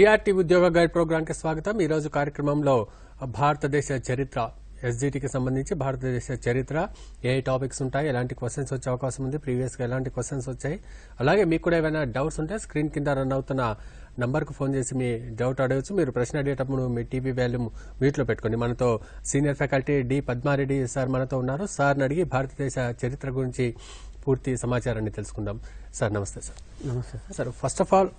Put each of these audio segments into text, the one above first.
TRT ఉద్యోగ guide కి స్వాగతం ఈరోజు కార్యక్రమంలో భారతదేశ చరిత్ర ఎస్జిటికి సంబంధించి భారతదేశ చరిత్ర ఏ టాపిక్స్ ఉంటాయి ఎలాంటి క్వశ్చన్స్ వచ్చే అవకాశం ఉంది ప్రీవియస్గా ఎలాంటి క్వశ్చన్స్ వచ్చాయి అలాగే మీకు కూడా ఏమైనా డౌట్స్ ఉంటే స్క్రీన్ కింద రన్ అవుతున్న కు ఫోన్ చేసి మీ డౌట్ అడగచ్చు మీరు ప్రశ్న అడిగేటప్పుడు మీ టీవీ వాల్యూమ్ వీటిలో పెట్టుకోండి మనతో senior faculty D Padma Reddy sir మనతో ఉన్నారు సార్ని అడిగి భారతదేశ చరిత్ర గురించి పూర్తి సమాచారాన్ని తెలుసుకుందాం సార్ నమస్తే సార్ నమస్తే సార్ ఫస్ట్ ఆఫ్ ఆల్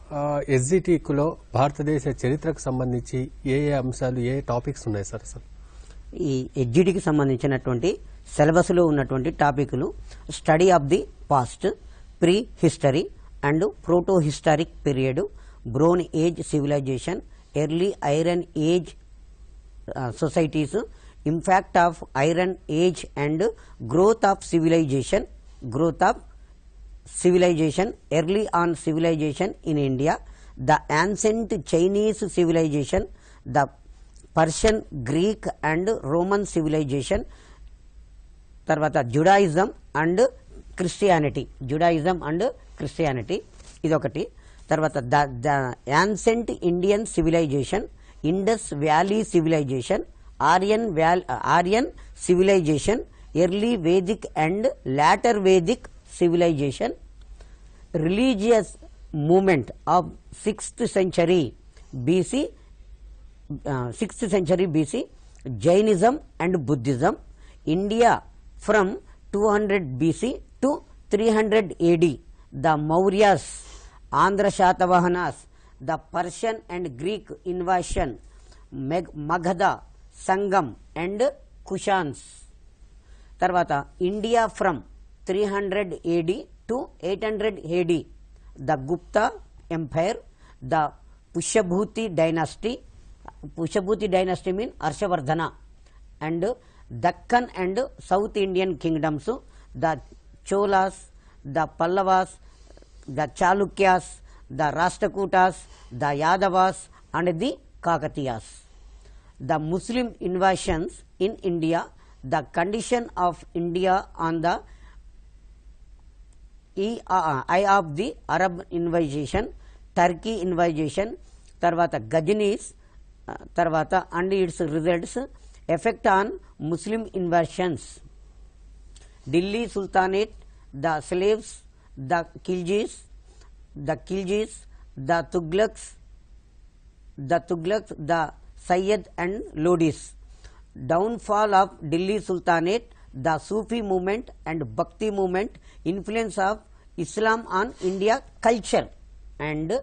ఎస్జిటికులో భారతదేశ చరిత్రకు సంబంధించి ఏ ఏ అంశాలు ఏ టాపిక్స్ ఉన్నాయి సార్ అసలు ఈ ఎస్జిటికి e సంబంధించినటువంటి సిలబస్లో ఉన్నటువంటి టాపిక్లు study of the past pre history and proto historic period bronze age civilisation early iron age societies impact of iron age and growth of civilisation growth of civilisation early on civilisation in India the ancient Chinese civilisation the Persian Greek and Roman civilisation తర్వాత Judaism and Christianity Judaism and Christianity ఇదొకటి తర్వాత the the ancient Indian civilisation Indus valley civilisation Aryan వ్యాల్ Aryan civilisation early Vedic and later Vedic civilization, religious movement of 6th century BC, uh, 6th century BC, Jainism and Buddhism, India from 200 BC to 300 AD, the Mauryas, Andhra Shatavahanas, the Persian and Greek invasion, Magadha, Sangam and Kushans. tarvata india from 200 300 AD to 800 AD, the Gupta Empire, the Pushyabhuti dynasty, Pushyabhuti dynasty means Arshavardhana, and Deccan and South Indian kingdoms, the Cholas, the Pallavas, the Chalukyas, the Rashtrakutas, the Yadavas, and the Kakatiyas. The Muslim invasions in India, the condition of India on the ఈ of the Arab invasion Turkey invasion తర్వాత గజనీస్ తర్వాత and its results effect on Muslim invasions Delhi sultanate the slaves the Khiljis the Khiljis the Tughlaqs the Tughlaqs the Sayyid and Lodis downfall of Delhi sultanate the Sufi movement and Bhakti movement, influence of Islam on India culture and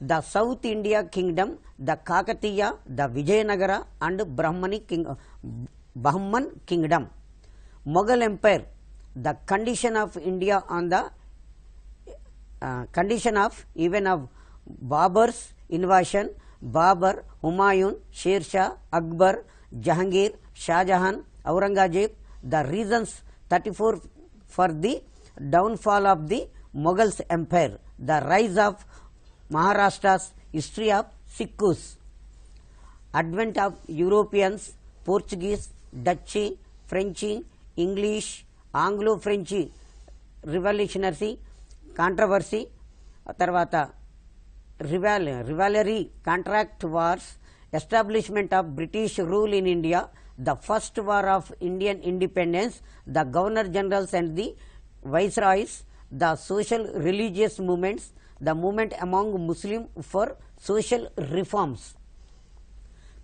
the South India kingdom, the Kakatiya, the Vijayanagara and Brahmani king, Bahman kingdom. Mughal empire, the condition of India on the uh, condition of even of Babur's invasion, Babur, Humayun, Sher Shah, Akbar, Jahangir, Shah Jahan, Aurangzeb, the reasons 34 for the downfall of the Mughals empire, the rise of Maharashtra's history of Sikhs, advent of Europeans, Portuguese, Dutch, French, English, Anglo-French revolutionary controversy, తర్వాత rival, rivalry, contract wars, establishment of British rule in India the first war of Indian independence, the governor generals and the viceroys, the social religious movements, the movement among Muslim for social reforms,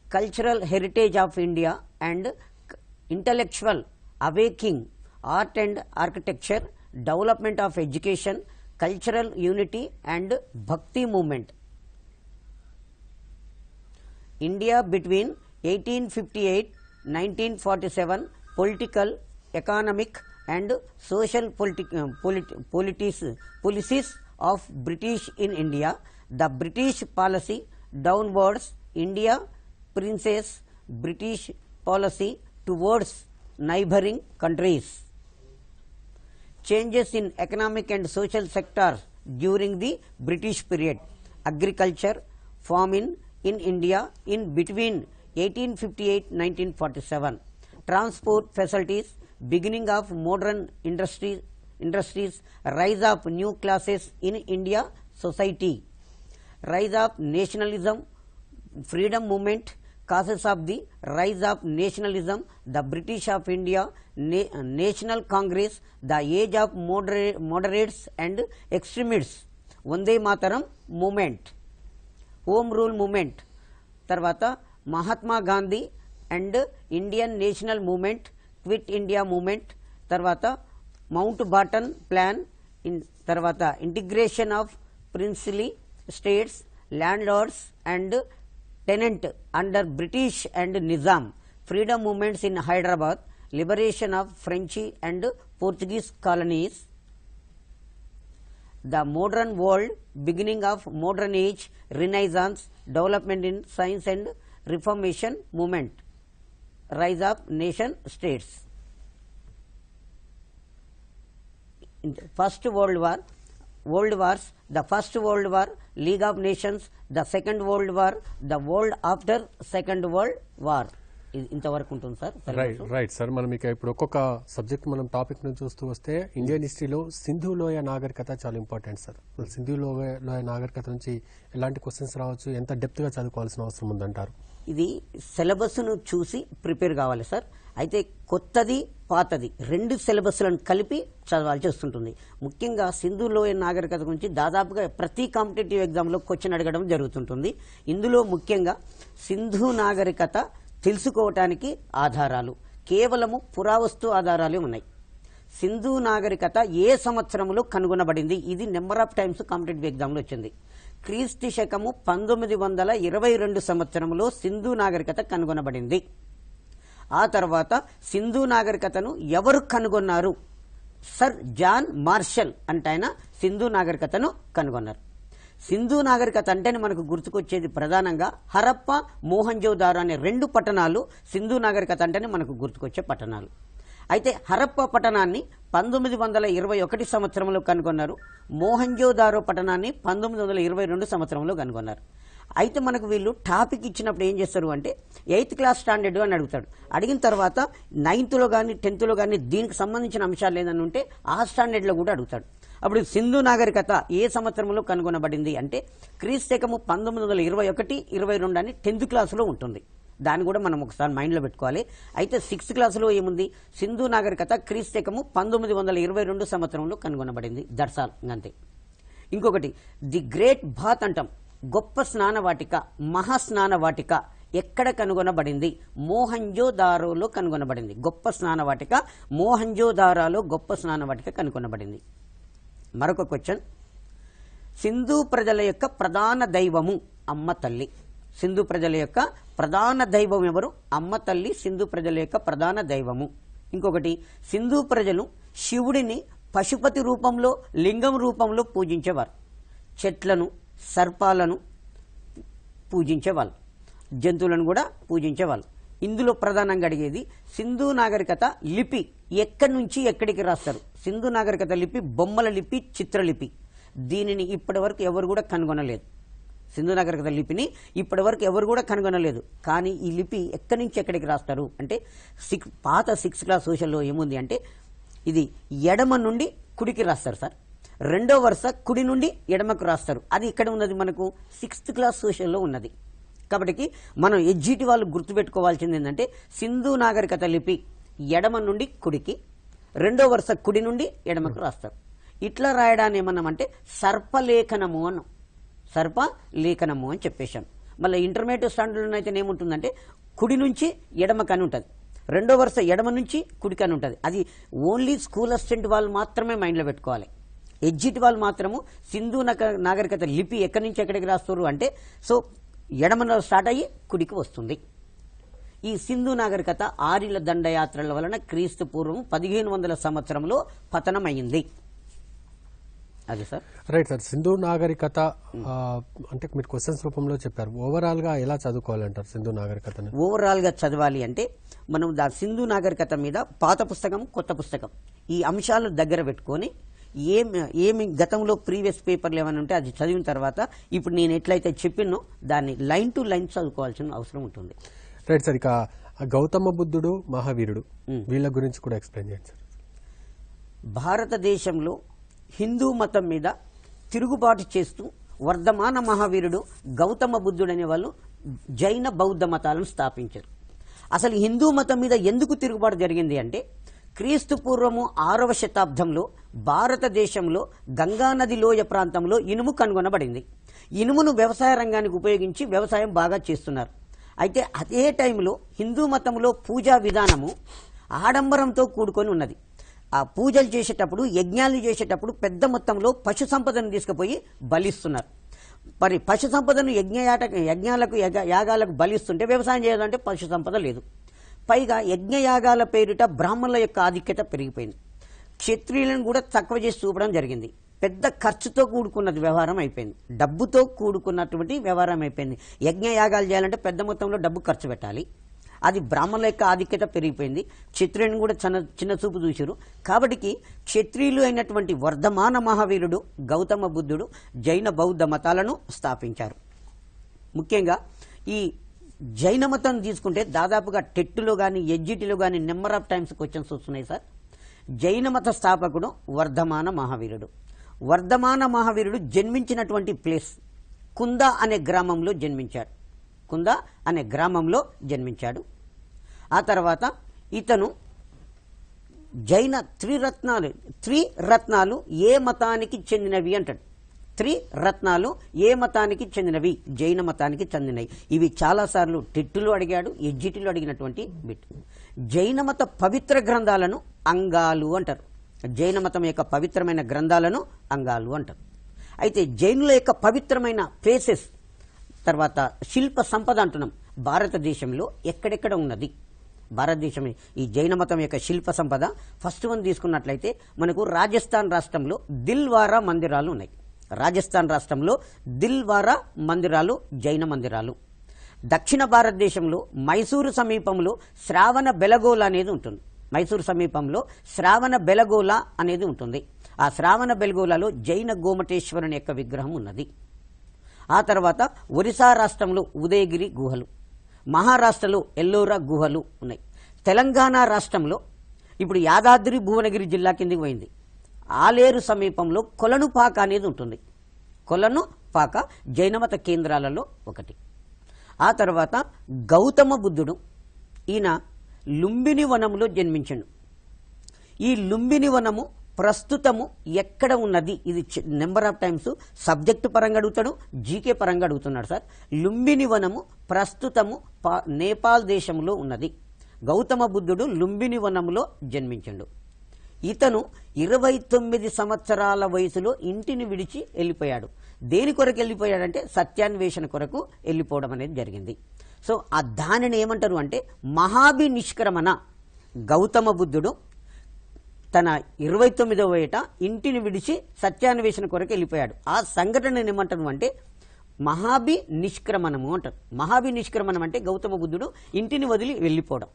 cultural heritage of India and intellectual awakening, art and architecture, development of education, cultural unity and bhakti movement. India between 1858 1947 Political, Economic and Social politi uh, polit Policies of British in India, The British Policy, Downwards, India, Princess, British Policy Towards Neighbouring Countries. Changes in economic and social sectors during the British period, agriculture, farming in India in between 1858-1947. Transport facilities, beginning of modern industry, industries, rise of new classes in India society, rise of nationalism, freedom movement, causes of the rise of nationalism, the British of India, na National Congress, the age of moderate, moderates and extremists, Vande Mataram movement, home rule movement, Tarvata, Mahatma Gandhi and Indian National Movement, Quit India Movement, Tarvata, Mount Barton Plan, in Tarvata, Integration of Princely States, Landlords and Tenant under British and Nizam, Freedom Movements in Hyderabad, Liberation of French and Portuguese Colonies, the modern world, beginning of modern age, renaissance, development in science and reformation movement rise of nation states first world war world wars the first world war league of nations the second world war the world after second world war ఇంతవరకు ఉంటుంది sir right right sir మనం ఇక ఇప్పుడు ఒక్కొక్క subject మనం topic నుంచి చూస్తూ వస్తే ఇండియన్ హిస్టరీలో సింధు లోయ నాగరికత చాలా ఇంపార్టెంట్ సార్ సింధు లోయ నాగరికత నుంచి ఎలాంటి క్వశ్చన్స్ రావచ్చు ఎంత డెప్త్గా చదువుకోవాల్సిన అవసరం ఉందంటారు ఇది సిలబస్ను చూసి ప్రిపేర్ కావాలి సార్ అయితే కొత్తది పాతది రెండు సిలబస్లను కలిపి చదవాల్సి వస్తుంటుంది ముఖ్యంగా సింధు లోయ నాగరికత గురించి దాదాపుగా ప్రతి కాంపిటేటివ్ ఎగ్జామ్లో క్వశ్చన్ అడగడం జరుగుతుంటుంది ఇందులో ముఖ్యంగా సింధు నాగరికత తెలుసుకోవటానికి ఆధారాలు కేవలము పురావస్తు ఆధారాలు ఉన్నాయి సింధు నాగరికత ఏ సంవత్సరంలో కనుగొనబడింది ఇది నెంబర్ ఆఫ్ టైమ్స్ కాంపిటేటివ్ ఎగ్జామ్లో వచ్చింది క్రీస్తు శకము పంతొమ్మిది వందల ఇరవై రెండు సంవత్సరంలో సింధు నాగరికత కనుగొనబడింది ఆ తర్వాత సింధు నాగరికతను ఎవరు కనుగొన్నారు సర్ జాన్ మార్షల్ అంటే ఆయన సింధు నాగరికతను కనుగొన్నారు సింధు నాగరికత అంటేనే మనకు గుర్తుకొచ్చేది ప్రధానంగా హరప్ప మోహంజోదారో అనే రెండు పట్టణాలు సింధు నాగరికత అంటేనే మనకు గుర్తుకొచ్చే పట్టణాలు అయితే హరప్ప పట్టణాన్ని పంతొమ్మిది వందల ఇరవై ఒకటి సంవత్సరంలో కనుగొన్నారు మోహంజోదారో పట్టణాన్ని పంతొమ్మిది వందల ఇరవై రెండు సంవత్సరంలో కనుగొన్నారు అయితే మనకు వీళ్ళు టాపిక్ ఇచ్చినప్పుడు ఏం చేస్తారు అంటే ఎయిత్ క్లాస్ స్టాండర్డ్ అని అడుగుతాడు అడిగిన తర్వాత నైన్త్లో కానీ టెన్త్లో కానీ దీనికి సంబంధించిన అంశాలు ఏదన్నా ఉంటే ఆ స్టాండర్డ్లో కూడా అడుగుతాడు అప్పుడు సింధు నాగరికత ఏ సంవత్సరంలో కనుగొనబడింది అంటే క్రీస్తకము పంతొమ్మిది వందల ఇరవై ఒకటి ఇరవై రెండు అని టెన్త్ క్లాసులో ఉంటుంది దాన్ని కూడా మనం ఒకసారి మైండ్లో పెట్టుకోవాలి అయితే సిక్స్త్ క్లాస్లో ఏముంది సింధు నాగరికత క్రీస్తకము పంతొమ్మిది వందల ఇరవై రెండు సంవత్సరంలో కనుగొనబడింది దర్శాల్ అంతే ఇంకొకటి ది గ్రేట్ బాత్ అంటాం గొప్ప స్నాన వాటిక మహాస్నాన వాటిక ఎక్కడ కనుగొనబడింది మోహంజోదారోలో కనుగొనబడింది గొప్ప స్నాన వాటిక మోహంజోదారాలో గొప్ప స్నాన వాటిక కనుగొనబడింది మరొక క్వశ్చన్ సింధు ప్రజల యొక్క ప్రధాన దైవము అమ్మ తల్లి సింధు ప్రజల యొక్క ప్రధాన దైవం ఎవరు అమ్మ తల్లి సింధు ప్రజల యొక్క ప్రధాన దైవము ఇంకొకటి సింధు ప్రజలు శివుడిని పశుపతి రూపంలో లింగం రూపంలో పూజించేవారు చెట్లను సర్పాలను పూజించేవాళ్ళు జంతువులను కూడా పూజించేవాళ్ళు ఇందులో ప్రధానంగా అడిగేది సింధు నాగరికత లిపి ఎక్కడి నుంచి ఎక్కడికి రాస్తారు సింధు నాగరికత లిపి బొమ్మల లిపి చిత్రలిపి దీనిని ఇప్పటి వరకు ఎవరు కూడా కనుగొనలేదు సింధు నాగరికత లిపిని ఇప్పటివరకు ఎవరు కూడా కనుగొనలేదు కానీ ఈ లిపి ఎక్కడి నుంచి ఎక్కడికి రాస్తారు అంటే సిక్స్ పాత సిక్స్త్ క్లాస్ సోషల్లో ఏముంది అంటే ఇది ఎడమ నుండి కుడికి రాస్తారు సార్ రెండో వరుస కుడి నుండి ఎడమకు రాస్తారు అది ఇక్కడ ఉన్నది మనకు సిక్స్త్ క్లాస్ సోషల్లో ఉన్నది కాబట్టి మనం ఎడ్జిటి వాళ్ళు గుర్తుపెట్టుకోవాల్సింది ఏంటంటే సింధు నాగరికత లిపి ఎడమ నుండి కుడికి రెండో వరుస కుడి నుండి ఎడమకు రాస్తారు ఇట్లా రాయడాన్ని ఏమన్నామంటే సర్పలేఖనము అన్నాం సర్ప లేఖనము అని చెప్పేశాం మళ్ళీ ఇంటర్మీడియట్ స్టాండర్డ్లో అయితే ఏముంటుందంటే కుడి నుంచి ఎడమ కని ఉంటుంది రెండో వరుస ఎడమ నుంచి కుడి కని ఉంటుంది అది ఓన్లీ స్కూల్ అసిస్టెంట్ వాళ్ళు మాత్రమే మైండ్లో పెట్టుకోవాలి ఎగ్జిట్ వాళ్ళు మాత్రము సింధు నాగరికత లిపి ఎక్కడి నుంచి ఎక్కడికి రాస్తారు అంటే సో ఎడమన స్టార్ట్ అయ్యి కుడికి వస్తుంది ఈ సింధు నాగరికత ఆరిల దండయాత్రల వలన క్రీస్తు పూర్వం పదిహేను వందల సంవత్సరంలో పతనమైంది అదే సార్ రైట్ సార్ సింధు నాగరికత అంటే మీరు క్వశ్చన్స్ రూపంలో చెప్పారు ఓవరాల్గా ఎలా చదువుకోవాలంటారు సింధు నాగరికతను ఓవరాల్గా చదవాలి అంటే మనం దా సింధు నాగరికత మీద పాత పుస్తకం కొత్త పుస్తకం ఈ అంశాలు దగ్గర పెట్టుకొని ఏం ఏమి గతంలో ప్రీవియస్ పేపర్లు ఏమైనా ఉంటే అది చదివిన తర్వాత ఇప్పుడు నేను ఎట్లయితే చెప్పినో దాన్ని లైన్ టు లైన్ చదువుకోవాల్సిన అవసరం ఉంటుంది రైట్ సార్ ఇక గౌతమ బుద్ధుడు మహావీరుడు వీళ్ళ గురించి కూడా ఎక్స్ప్లెయిన్ చేయండి సార్ భారతదేశంలో హిందూ మతం మీద తిరుగుబాటు చేస్తూ వర్ధమాన మహావీరుడు గౌతమ బుద్ధుడు అనేవాళ్ళు జైన బౌద్ధ మతాలను స్థాపించారు అసలు హిందూ మతం మీద ఎందుకు తిరుగుబాటు జరిగింది అంటే క్రీస్తు పూర్వము ఆరవ శతాబ్దంలో భారతదేశంలో గంగానది లోయ ప్రాంతంలో ఇనుము కనుగొనబడింది ఇనుమును వ్యవసాయ రంగానికి ఉపయోగించి వ్యవసాయం బాగా చేస్తున్నారు అయితే అదే టైంలో హిందూ మతంలో పూజా విధానము ఆడంబరంతో కూడుకొని ఉన్నది ఆ పూజలు చేసేటప్పుడు యజ్ఞాలు చేసేటప్పుడు పెద్ద మొత్తంలో పశు సంపదను తీసుకుపోయి బలిస్తున్నారు మరి పశు సంపదను యజ్ఞయాట యజ్ఞాలకు యాగాలకు బలిస్తుంటే వ్యవసాయం చేయాలంటే పశు సంపద లేదు పైగా యజ్ఞయాగాల పేరిట బ్రాహ్మణుల యొక్క ఆధిక్యత పెరిగిపోయింది క్షత్రియులను కూడా తక్కువ చేసి చూపడం జరిగింది పెద్ద ఖర్చుతో కూడుకున్నది వ్యవహారం అయిపోయింది డబ్బుతో కూడుకున్నటువంటి వ్యవహారం అయిపోయింది యజ్ఞయాగాలు చేయాలంటే పెద్ద మొత్తంలో డబ్బు ఖర్చు పెట్టాలి అది బ్రాహ్మణుల యొక్క ఆధిక్యత పెరిగిపోయింది క్షత్రియుని కూడా చిన్న చిన్న చూపు చూశారు కాబట్టి క్షత్రియులు అయినటువంటి వర్ధమాన మహావీరుడు గౌతమ బుద్ధుడు జైన బౌద్ధ మతాలను స్థాపించారు ముఖ్యంగా ఈ జైన మతం తీసుకుంటే దాదాపుగా టెట్టులో కానీ ఎడ్జిటీలో కానీ నెంబర్ ఆఫ్ టైమ్స్ క్వశ్చన్స్ వస్తున్నాయి సార్ జైన మత స్థాపకుడు వర్ధమాన మహావీరుడు వర్ధమాన మహావీరుడు జన్మించినటువంటి ప్లేస్ కుంద అనే గ్రామంలో జన్మించాడు కుందా అనే గ్రామంలో జన్మించాడు ఆ తర్వాత ఇతను జైన త్రిరత్నాలు త్రిరత్నాలు ఏ మతానికి చెందినవి అంటాడు త్రిరత్నాలు ఏ మతానికి చెందినవి జైన మతానికి చెందినవి ఇవి చాలాసార్లు టిట్టులు అడిగాడు ఎజ్జిటిలు అడిగినటువంటి బిట్ జైన మత పవిత్ర గ్రంథాలను అంగాలు అంటారు జైన మతం యొక్క పవిత్రమైన గ్రంథాలను అంగాలు అంటారు అయితే జైనుల యొక్క పవిత్రమైన ప్లేసెస్ తర్వాత శిల్ప సంపద అంటున్నాం భారతదేశంలో ఎక్కడెక్కడ ఉన్నది భారతదేశం ఈ జైన మతం యొక్క శిల్ప సంపద ఫస్ట్ వన్ తీసుకున్నట్లయితే మనకు రాజస్థాన్ రాష్ట్రంలో దిల్వారా మందిరాలు ఉన్నాయి రాజస్థాన్ రాష్ట్రంలో దిల్వారా మందిరాలు జైన మందిరాలు దక్షిణ భారతదేశంలో మైసూరు సమీపంలో శ్రావణ బెలగోల అనేది ఉంటుంది మైసూరు సమీపంలో శ్రావణ బెలగోల అనేది ఉంటుంది ఆ శ్రావణ బెలగోలలో జైన గోమటేశ్వరుని యొక్క విగ్రహం ఉన్నది ఆ తర్వాత ఒరిస్సా రాష్ట్రంలో ఉదయగిరి గుహలు మహారాష్ట్రలో ఎల్లోరా గుహలు ఉన్నాయి తెలంగాణ రాష్ట్రంలో ఇప్పుడు యాదాద్రి భువనగిరి జిల్లా కిందికి పోయింది ఆలేరు సమీపంలో కొలనుపాక అనేది ఉంటుంది కొలను పాక జైనమత కేంద్రాలలో ఒకటి ఆ తర్వాత గౌతమ బుద్ధుడు ఈయన లుంబిని వనంలో జన్మించాడు ఈ లుంబిని వనము ప్రస్తుతము ఎక్కడ ఉన్నది ఇది నెంబర్ ఆఫ్ టైమ్స్ సబ్జెక్టు పరంగా అడుగుతాడు జీకే పరంగా అడుగుతున్నాడు సార్ లుంబిని వనము ప్రస్తుతము నేపాల్ దేశంలో ఉన్నది గౌతమ బుద్ధుడు లుంబిని వనములో జన్మించండు ఇతను ఇరవై తొమ్మిది సంవత్సరాల వయసులో ఇంటిని విడిచి వెళ్ళిపోయాడు దేని కొరకు వెళ్ళిపోయాడంటే సత్యాన్వేషణ కొరకు వెళ్ళిపోవడం అనేది జరిగింది సో ఆ దానిని ఏమంటారు అంటే మహాభి నిష్క్రమణ గౌతమ బుద్ధుడు తన ఇరవై తొమ్మిదవ ఏట ఇంటిని విడిచి సత్యాన్వేషణ కొరకు వెళ్ళిపోయాడు ఆ సంఘటన ఏమంటాను అంటే మహాభి నిష్క్రమణము అంటారు మహాభి నిష్క్రమణం అంటే గౌతమ బుద్ధుడు ఇంటిని వదిలి వెళ్ళిపోవడం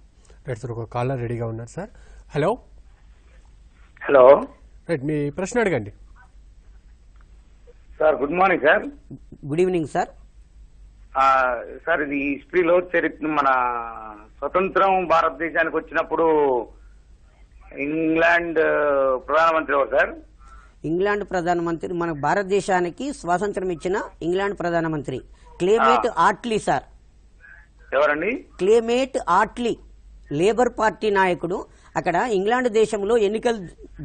రైట్ సార్ ఒక కాలర్ రెడీగా ఉన్నారు సార్ హలో హలో రైట్ మీ ప్రశ్న అడగండి sir good morning sir good evening sir sir ఇది హిస్టరీలో చరిత్ర మన స్వతంత్రం భారతదేశానికి వచ్చినప్పుడు ఇంగ్లాండ్ ప్రధానమంత్రి సార్ ఇంగ్లాండ్ ప్రధానమంత్రి మన భారతదేశానికి స్వాతంత్రం ఇచ్చిన ఇంగ్లాండ్ ప్రధానమంత్రి క్లేమేట్ ఆట్లీ సార్ ఎవరండి క్లేమేట్ ఆట్లీ లేబర్ పార్టీ నాయకుడు అక్కడ ఇంగ్లాండ్ దేశంలో ఎన్నికలు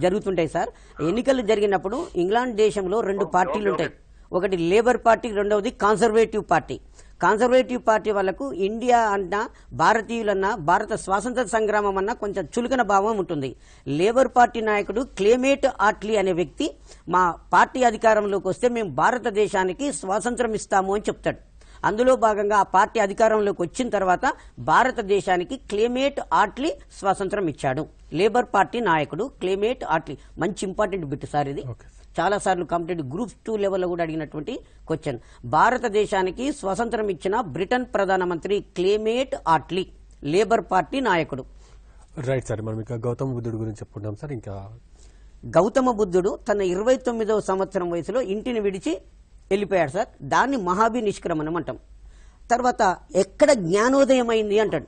జరుగుతుంటాయి సార్ ఎన్నికలు జరిగినప్పుడు ఇంగ్లాండ్ దేశంలో రెండు పార్టీలు ఉంటాయి ఒకటి లేబర్ పార్టీ రెండవది కాన్సర్వేటివ్ పార్టీ కాన్సర్వేటివ్ పార్టీ వాళ్ళకు ఇండియా అన్న భారతీయులన్న భారత స్వాతంత్ర సంగ్రామం అన్నా కొంచెం చులకన భావం ఉంటుంది లేబర్ పార్టీ నాయకుడు క్లేమేట్ ఆట్లీ అనే వ్యక్తి మా పార్టీ అధికారంలోకి వస్తే మేము భారతదేశానికి స్వాతంత్రం ఇస్తాము అని చెప్తాడు అందులో భాగంగా ఆ పార్టీ అధికారంలోకి వచ్చిన తర్వాత భారతదేశానికి క్లేమేట్ ఆట్లీ స్వాతంత్రం ఇచ్చాడు లేబర్ పార్టీ నాయకుడు క్లేమేట్ ఆట్లీ మంచి ఇంపార్టెంట్ బిట్ సార్ ఇది చాలాసార్లు కంప్లీట్ గ్రూప్ టూ లెవెల్లో కూడా అడిగినటువంటి క్వశ్చన్ భారతదేశానికి స్వతంత్రం ఇచ్చిన బ్రిటన్ ప్రధానమంత్రి క్లేమేట్ ఆట్లీ లేబర్ పార్టీ నాయకుడు రైట్ సార్ మనం ఇంకా గౌతమ బుద్ధుడు గురించి చెప్పుకుంటాం సార్ ఇంకా గౌతమ బుద్ధుడు తన ఇరవై తొమ్మిదవ సంవత్సరం వయసులో ఇంటిని విడిచి వెళ్ళిపోయాడు సార్ దాన్ని మహాభి నిష్క్రమణం అంటాం తర్వాత ఎక్కడ జ్ఞానోదయం అయింది అంటాడు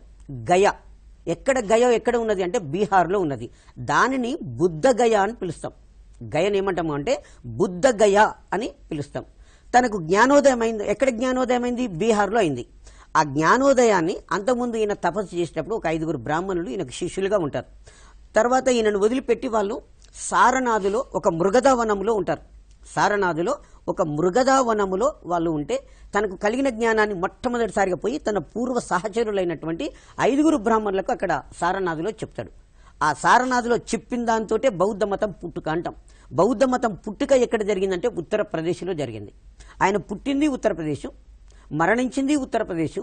గయ ఎక్కడ గయ ఎక్కడ ఉన్నది అంటే బీహార్లో ఉన్నది దానిని బుద్ధ గయ అని పిలుస్తాం గయని ఏమంటాము అంటే బుద్ధ గయ అని పిలుస్తాం తనకు జ్ఞానోదయం అయింది ఎక్కడ జ్ఞానోదయం అయింది బీహార్లో అయింది ఆ జ్ఞానోదయాన్ని అంతకుముందు ఈయన తపస్సు చేసేటప్పుడు ఒక ఐదుగురు బ్రాహ్మణులు ఈయనకు శిష్యులుగా ఉంటారు తర్వాత ఈయనను వదిలిపెట్టి వాళ్ళు సారనాథులో ఒక మృగదావనంలో ఉంటారు సారనాథులో ఒక మృగదావనములో వాళ్ళు ఉంటే తనకు కలిగిన జ్ఞానాన్ని మొట్టమొదటిసారిగా పోయి తన పూర్వ సహచరులైనటువంటి ఐదుగురు బ్రాహ్మణులకు అక్కడ సారనాథులో చెప్తాడు ఆ సారనాథ్లో చెప్పిన దాంతో బౌద్ధ మతం పుట్టుక అంటాం బౌద్ధ మతం పుట్టుక ఎక్కడ జరిగిందంటే ఉత్తరప్రదేశ్లో జరిగింది ఆయన పుట్టింది ఉత్తరప్రదేశ్ మరణించింది ఉత్తరప్రదేశ్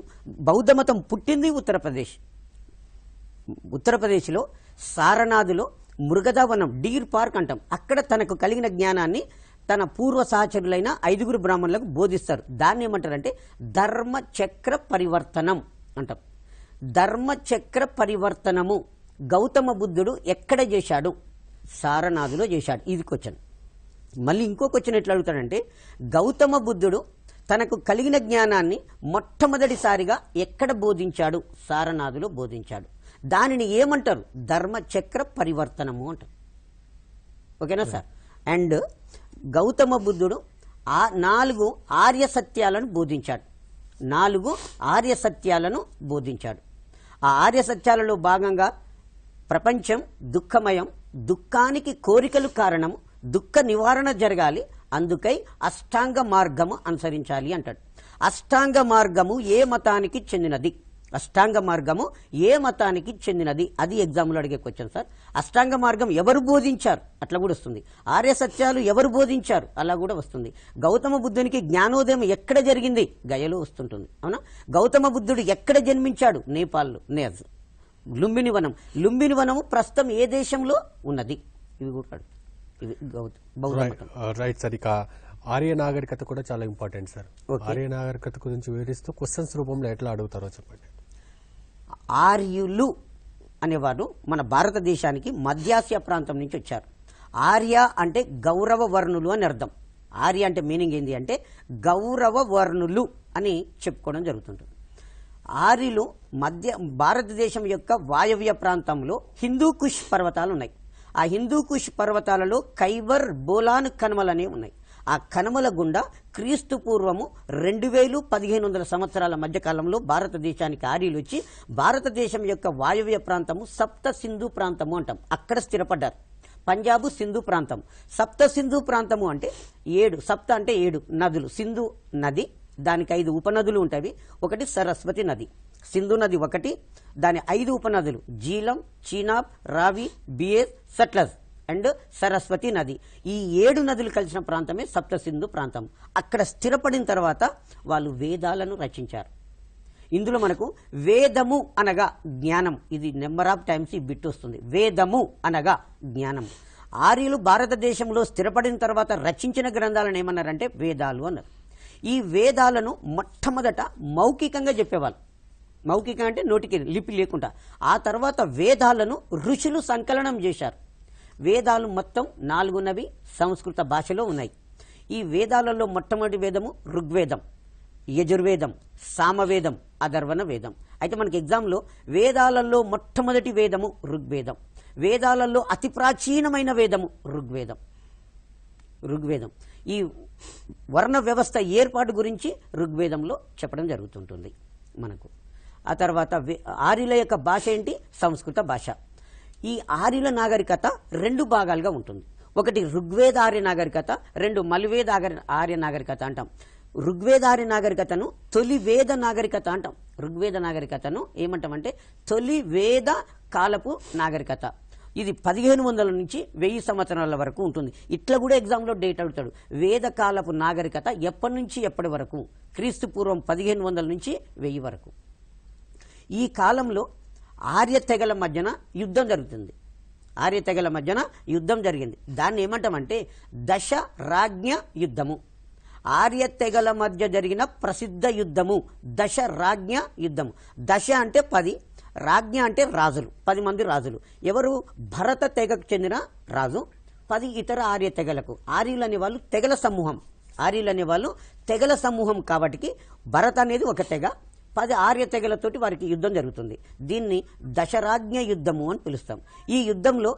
బౌద్ధ మతం పుట్టింది ఉత్తరప్రదేశ్ ఉత్తరప్రదేశ్లో సారనాథ్లో మృగదావనం డీర్ పార్క్ అంటాం అక్కడ తనకు కలిగిన జ్ఞానాన్ని తన పూర్వ సహచరులైన ఐదుగురు బ్రాహ్మణులకు బోధిస్తారు దాన్ని ఏమంటారంటే ధర్మచక్ర పరివర్తనం అంటాం ధర్మచక్ర పరివర్తనము గౌతమ బుద్ధుడు ఎక్కడ చేశాడు సారనాథులో చేశాడు ఇది క్వశ్చన్ మళ్ళీ ఇంకో క్వశ్చన్ ఎట్లా అడుగుతాడంటే గౌతమ బుద్ధుడు తనకు కలిగిన జ్ఞానాన్ని మొట్టమొదటిసారిగా ఎక్కడ బోధించాడు సారనాథులో బోధించాడు దానిని ఏమంటారు ధర్మచక్ర పరివర్తనము అంటారు ఓకేనా సార్ అండ్ గౌతమ బుద్ధుడు ఆ నాలుగు ఆర్య సత్యాలను బోధించాడు నాలుగు ఆర్య సత్యాలను బోధించాడు ఆ ఆర్య సత్యాలలో భాగంగా ప్రపంచం దుఃఖమయం దుఃఖానికి కోరికలు కారణం దుఃఖ నివారణ జరగాలి అందుకై అష్టాంగ మార్గము అనుసరించాలి అంటాడు అష్టాంగ మార్గము ఏ మతానికి చెందినది అష్టాంగ మార్గము ఏ మతానికి చెందినది అది ఎగ్జామ్లో అడిగే క్వశ్చన్ సార్ అష్టాంగ మార్గం ఎవరు బోధించారు అట్లా కూడా వస్తుంది ఆర్య సత్యాలు ఎవరు బోధించారు అలా కూడా వస్తుంది గౌతమ బుద్ధునికి జ్ఞానోదయం ఎక్కడ జరిగింది గయలో వస్తుంటుంది అవునా గౌతమ బుద్ధుడు ఎక్కడ జన్మించాడు నేపాల్లో నేజ్ లుంబిని వనం లుంబిని వనము ప్రస్తుతం ఏ దేశంలో ఉన్నది ఇవి కూడా రైట్ సార్ uh, ఇక ఆర్య నాగరికత కూడా చాలా ఇంపార్టెంట్ సార్ ఆర్య నాగరికత గురించి వివరిస్తూ క్వశ్చన్స్ రూపంలో ఎట్లా అడుగుతారో చెప్పండి ఆర్యులు అనేవారు మన భారతదేశానికి మధ్యాసియా ప్రాంతం నుంచి వచ్చారు ఆర్య అంటే గౌరవ వర్ణులు అని అర్థం ఆర్య అంటే మీనింగ్ ఏంటి అంటే గౌరవ వర్ణులు అని చెప్పుకోవడం జరుగుతుంది ఆరిలు మధ్య భారతదేశం యొక్క వాయవ్య ప్రాంతంలో హిందూకుష్ పర్వతాలు ఉన్నాయి ఆ హిందూకుష్ పర్వతాలలో కైవర్ బోలాన్ కనుమలు అనేవి ఉన్నాయి ఆ కనుమల గుండా క్రీస్తు పూర్వము రెండు వేలు పదిహేను వందల సంవత్సరాల మధ్యకాలంలో భారతదేశానికి ఆర్యులు వచ్చి భారతదేశం యొక్క వాయువ్య ప్రాంతము సప్త సింధు ప్రాంతము అంటాం అక్కడ స్థిరపడ్డారు పంజాబ్ సింధు ప్రాంతం సప్త సింధు ప్రాంతము అంటే ఏడు సప్త అంటే ఏడు నదులు సింధు నది దానికి ఐదు ఉపనదులు ఉంటాయి ఒకటి సరస్వతి నది సింధు నది ఒకటి దాని ఐదు ఉపనదులు జీలం చీనాబ్ రావి బియేజ్ సట్లజ్ అండ్ సరస్వతి నది ఈ ఏడు నదులు కలిసిన ప్రాంతమే సప్త సింధు ప్రాంతం అక్కడ స్థిరపడిన తర్వాత వాళ్ళు వేదాలను రచించారు ఇందులో మనకు వేదము అనగా జ్ఞానం ఇది నెంబర్ ఆఫ్ టైమ్స్ ఈ బిట్ వస్తుంది వేదము అనగా జ్ఞానం ఆర్యులు భారతదేశంలో స్థిరపడిన తర్వాత రచించిన గ్రంథాలను ఏమన్నారంటే వేదాలు అన్నారు ఈ వేదాలను మొట్టమొదట మౌఖికంగా చెప్పేవాళ్ళు మౌఖికం అంటే నోటికి లిపి లేకుండా ఆ తర్వాత వేదాలను ఋషులు సంకలనం చేశారు వేదాలు మొత్తం నాలుగున్నవి సంస్కృత భాషలో ఉన్నాయి ఈ వేదాలలో మొట్టమొదటి వేదము ఋగ్వేదం యజుర్వేదం సామవేదం అధర్వణ వేదం అయితే మనకి ఎగ్జామ్లో వేదాలలో మొట్టమొదటి వేదము ఋగ్వేదం వేదాలలో అతి ప్రాచీనమైన వేదము ఋగ్వేదం ఋగ్వేదం ఈ వర్ణ వ్యవస్థ ఏర్పాటు గురించి ఋగ్వేదంలో చెప్పడం జరుగుతుంటుంది మనకు ఆ తర్వాత ఆర్యుల యొక్క భాష ఏంటి సంస్కృత భాష ఈ ఆర్యుల నాగరికత రెండు భాగాలుగా ఉంటుంది ఒకటి ఋగ్వేద ఆర్య నాగరికత రెండు మలివేద ఆర్య నాగరికత అంటాం ఋగ్వేదారి నాగరికతను తొలి వేద నాగరికత అంటాం ఋగ్వేద నాగరికతను ఏమంటామంటే తొలి వేద కాలపు నాగరికత ఇది పదిహేను వందల నుంచి వెయ్యి సంవత్సరాల వరకు ఉంటుంది ఇట్లా కూడా ఎగ్జామ్లో డేట్ అడుగుతాడు వేదకాలపు నాగరికత ఎప్పటి నుంచి ఎప్పటి వరకు క్రీస్తు పూర్వం పదిహేను వందల నుంచి వెయ్యి వరకు ఈ కాలంలో ఆర్య తెగల మధ్యన యుద్ధం జరుగుతుంది ఆర్య తెగల మధ్యన యుద్ధం జరిగింది దాన్ని ఏమంటామంటే దశ రాజ్ఞ యుద్ధము ఆర్య తెగల మధ్య జరిగిన ప్రసిద్ధ యుద్ధము దశ రాజ్ఞ యుద్ధము దశ అంటే పది రాజ్ఞ అంటే రాజులు పది మంది రాజులు ఎవరు భరత తెగకు చెందిన రాజు పది ఇతర ఆర్య తెగలకు ఆర్యులు అనేవాళ్ళు తెగల సమూహం ఆర్యులు అనేవాళ్ళు తెగల సమూహం కాబట్టి భరత్ అనేది ఒక తెగ పది ఆర్య తెగలతోటి వారికి యుద్ధం జరుగుతుంది దీన్ని దశరాజ్ఞ యుద్ధము అని పిలుస్తాం ఈ యుద్ధంలో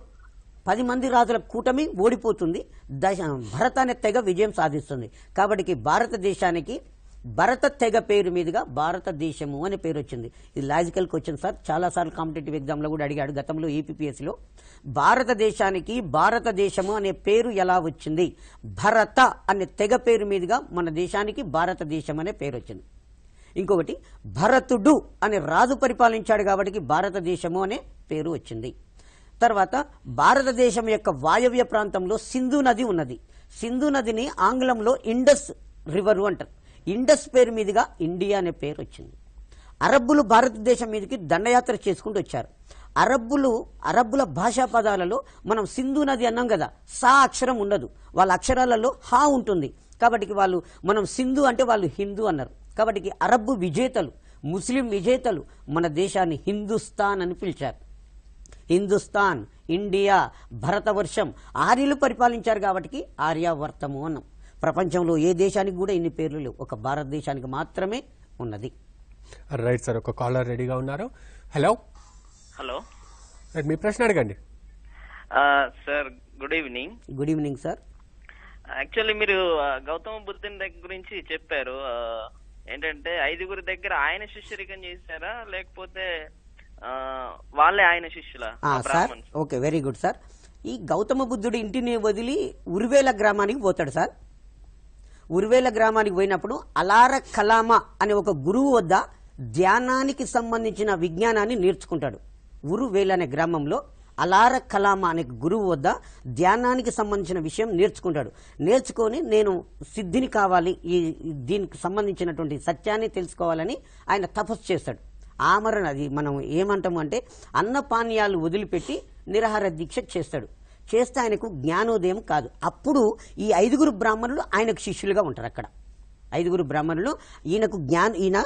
పది మంది రాజుల కూటమి ఓడిపోతుంది దశ భరత్ అనే తెగ విజయం సాధిస్తుంది కాబట్టి భారతదేశానికి భరత తెగ పేరు మీదుగా భారతదేశము అనే పేరు వచ్చింది ఇది లాజికల్ క్వశ్చన్ సార్ చాలాసార్లు కాంపిటేటివ్ ఎగ్జామ్లో కూడా అడిగాడు గతంలో ఏపీపీఎస్లో e భారతదేశానికి భారతదేశము అనే పేరు ఎలా వచ్చింది భరత అనే తెగ పేరు మీదుగా మన దేశానికి భారతదేశం అనే పేరు వచ్చింది ఇంకొకటి భరతుడు అనే రాజు పరిపాలించాడు కాబట్టి భారతదేశము అనే పేరు వచ్చింది తర్వాత భారతదేశం యొక్క వాయవ్య ప్రాంతంలో సింధు నది ఉన్నది సింధు నదిని ఆంగ్లంలో ఇండస్ రివరు అంటారు ఇండస్ పేరు మీదుగా ఇండియా అనే పేరు వచ్చింది అరబ్బులు భారతదేశం మీదకి దండయాత్ర చేసుకుంటూ వచ్చారు అరబ్బులు అరబ్బుల భాషా పదాలలో మనం సింధు నది అన్నాం కదా సా అక్షరం ఉండదు వాళ్ళ అక్షరాలలో హా ఉంటుంది కాబట్టి వాళ్ళు మనం సింధు అంటే వాళ్ళు హిందూ అన్నారు కాబట్టి అరబ్బు విజేతలు ముస్లిం విజేతలు మన దేశాన్ని హిందుస్థాన్ అని పిలిచారు హిందుస్థాన్ ఇండియా భరతవర్షం ఆర్యులు పరిపాలించారు కాబట్టి ఆర్యావర్తము అన్నాం ప్రపంచంలో ఏ దేశానికి కూడా ఇన్ని పేర్లు లేవు ఒక భారతదేశానికి మాత్రమే ఉన్నది రైట్ సార్ ఒక కాలర్ రెడీగా ఉన్నారు హలో హలో మీ ప్రశ్న అడగండి sir good evening good evening sir actually మీరు గౌతమ uh, బుద్ధుని దగ్గర గురించి చెప్పారు uh, ఏంటంటే ఐదుగురి దగ్గర ఆయన శిష్యరికం చేశారా లేకపోతే uh, వాళ్ళే ఆయన శిష్యుల sir okay very good sir ఈ గౌతమ బుద్ధుడు ఇంటిని వదిలి ఉరువేల గ్రామానికి పోతాడు సార్ ఉరువేల గ్రామానికి పోయినప్పుడు అలార కలామ అనే ఒక గురువు వద్ద ధ్యానానికి సంబంధించిన విజ్ఞానాన్ని నేర్చుకుంటాడు ఉరువేల అనే గ్రామంలో అలార కలామ అనే గురువు వద్ద ధ్యానానికి సంబంధించిన విషయం నేర్చుకుంటాడు నేర్చుకొని నేను సిద్ధిని కావాలి ఈ దీనికి సంబంధించినటువంటి సత్యాన్ని తెలుసుకోవాలని ఆయన తపస్సు చేస్తాడు ఆమరణ అది మనం ఏమంటాము అంటే అన్నపానీయాలు వదిలిపెట్టి నిరాహార దీక్ష చేస్తాడు చేస్తే ఆయనకు జ్ఞానోదయం కాదు అప్పుడు ఈ ఐదుగురు బ్రాహ్మణులు ఆయనకు శిష్యులుగా ఉంటారు అక్కడ ఐదుగురు బ్రాహ్మణులు ఈయనకు జ్ఞాన ఈయన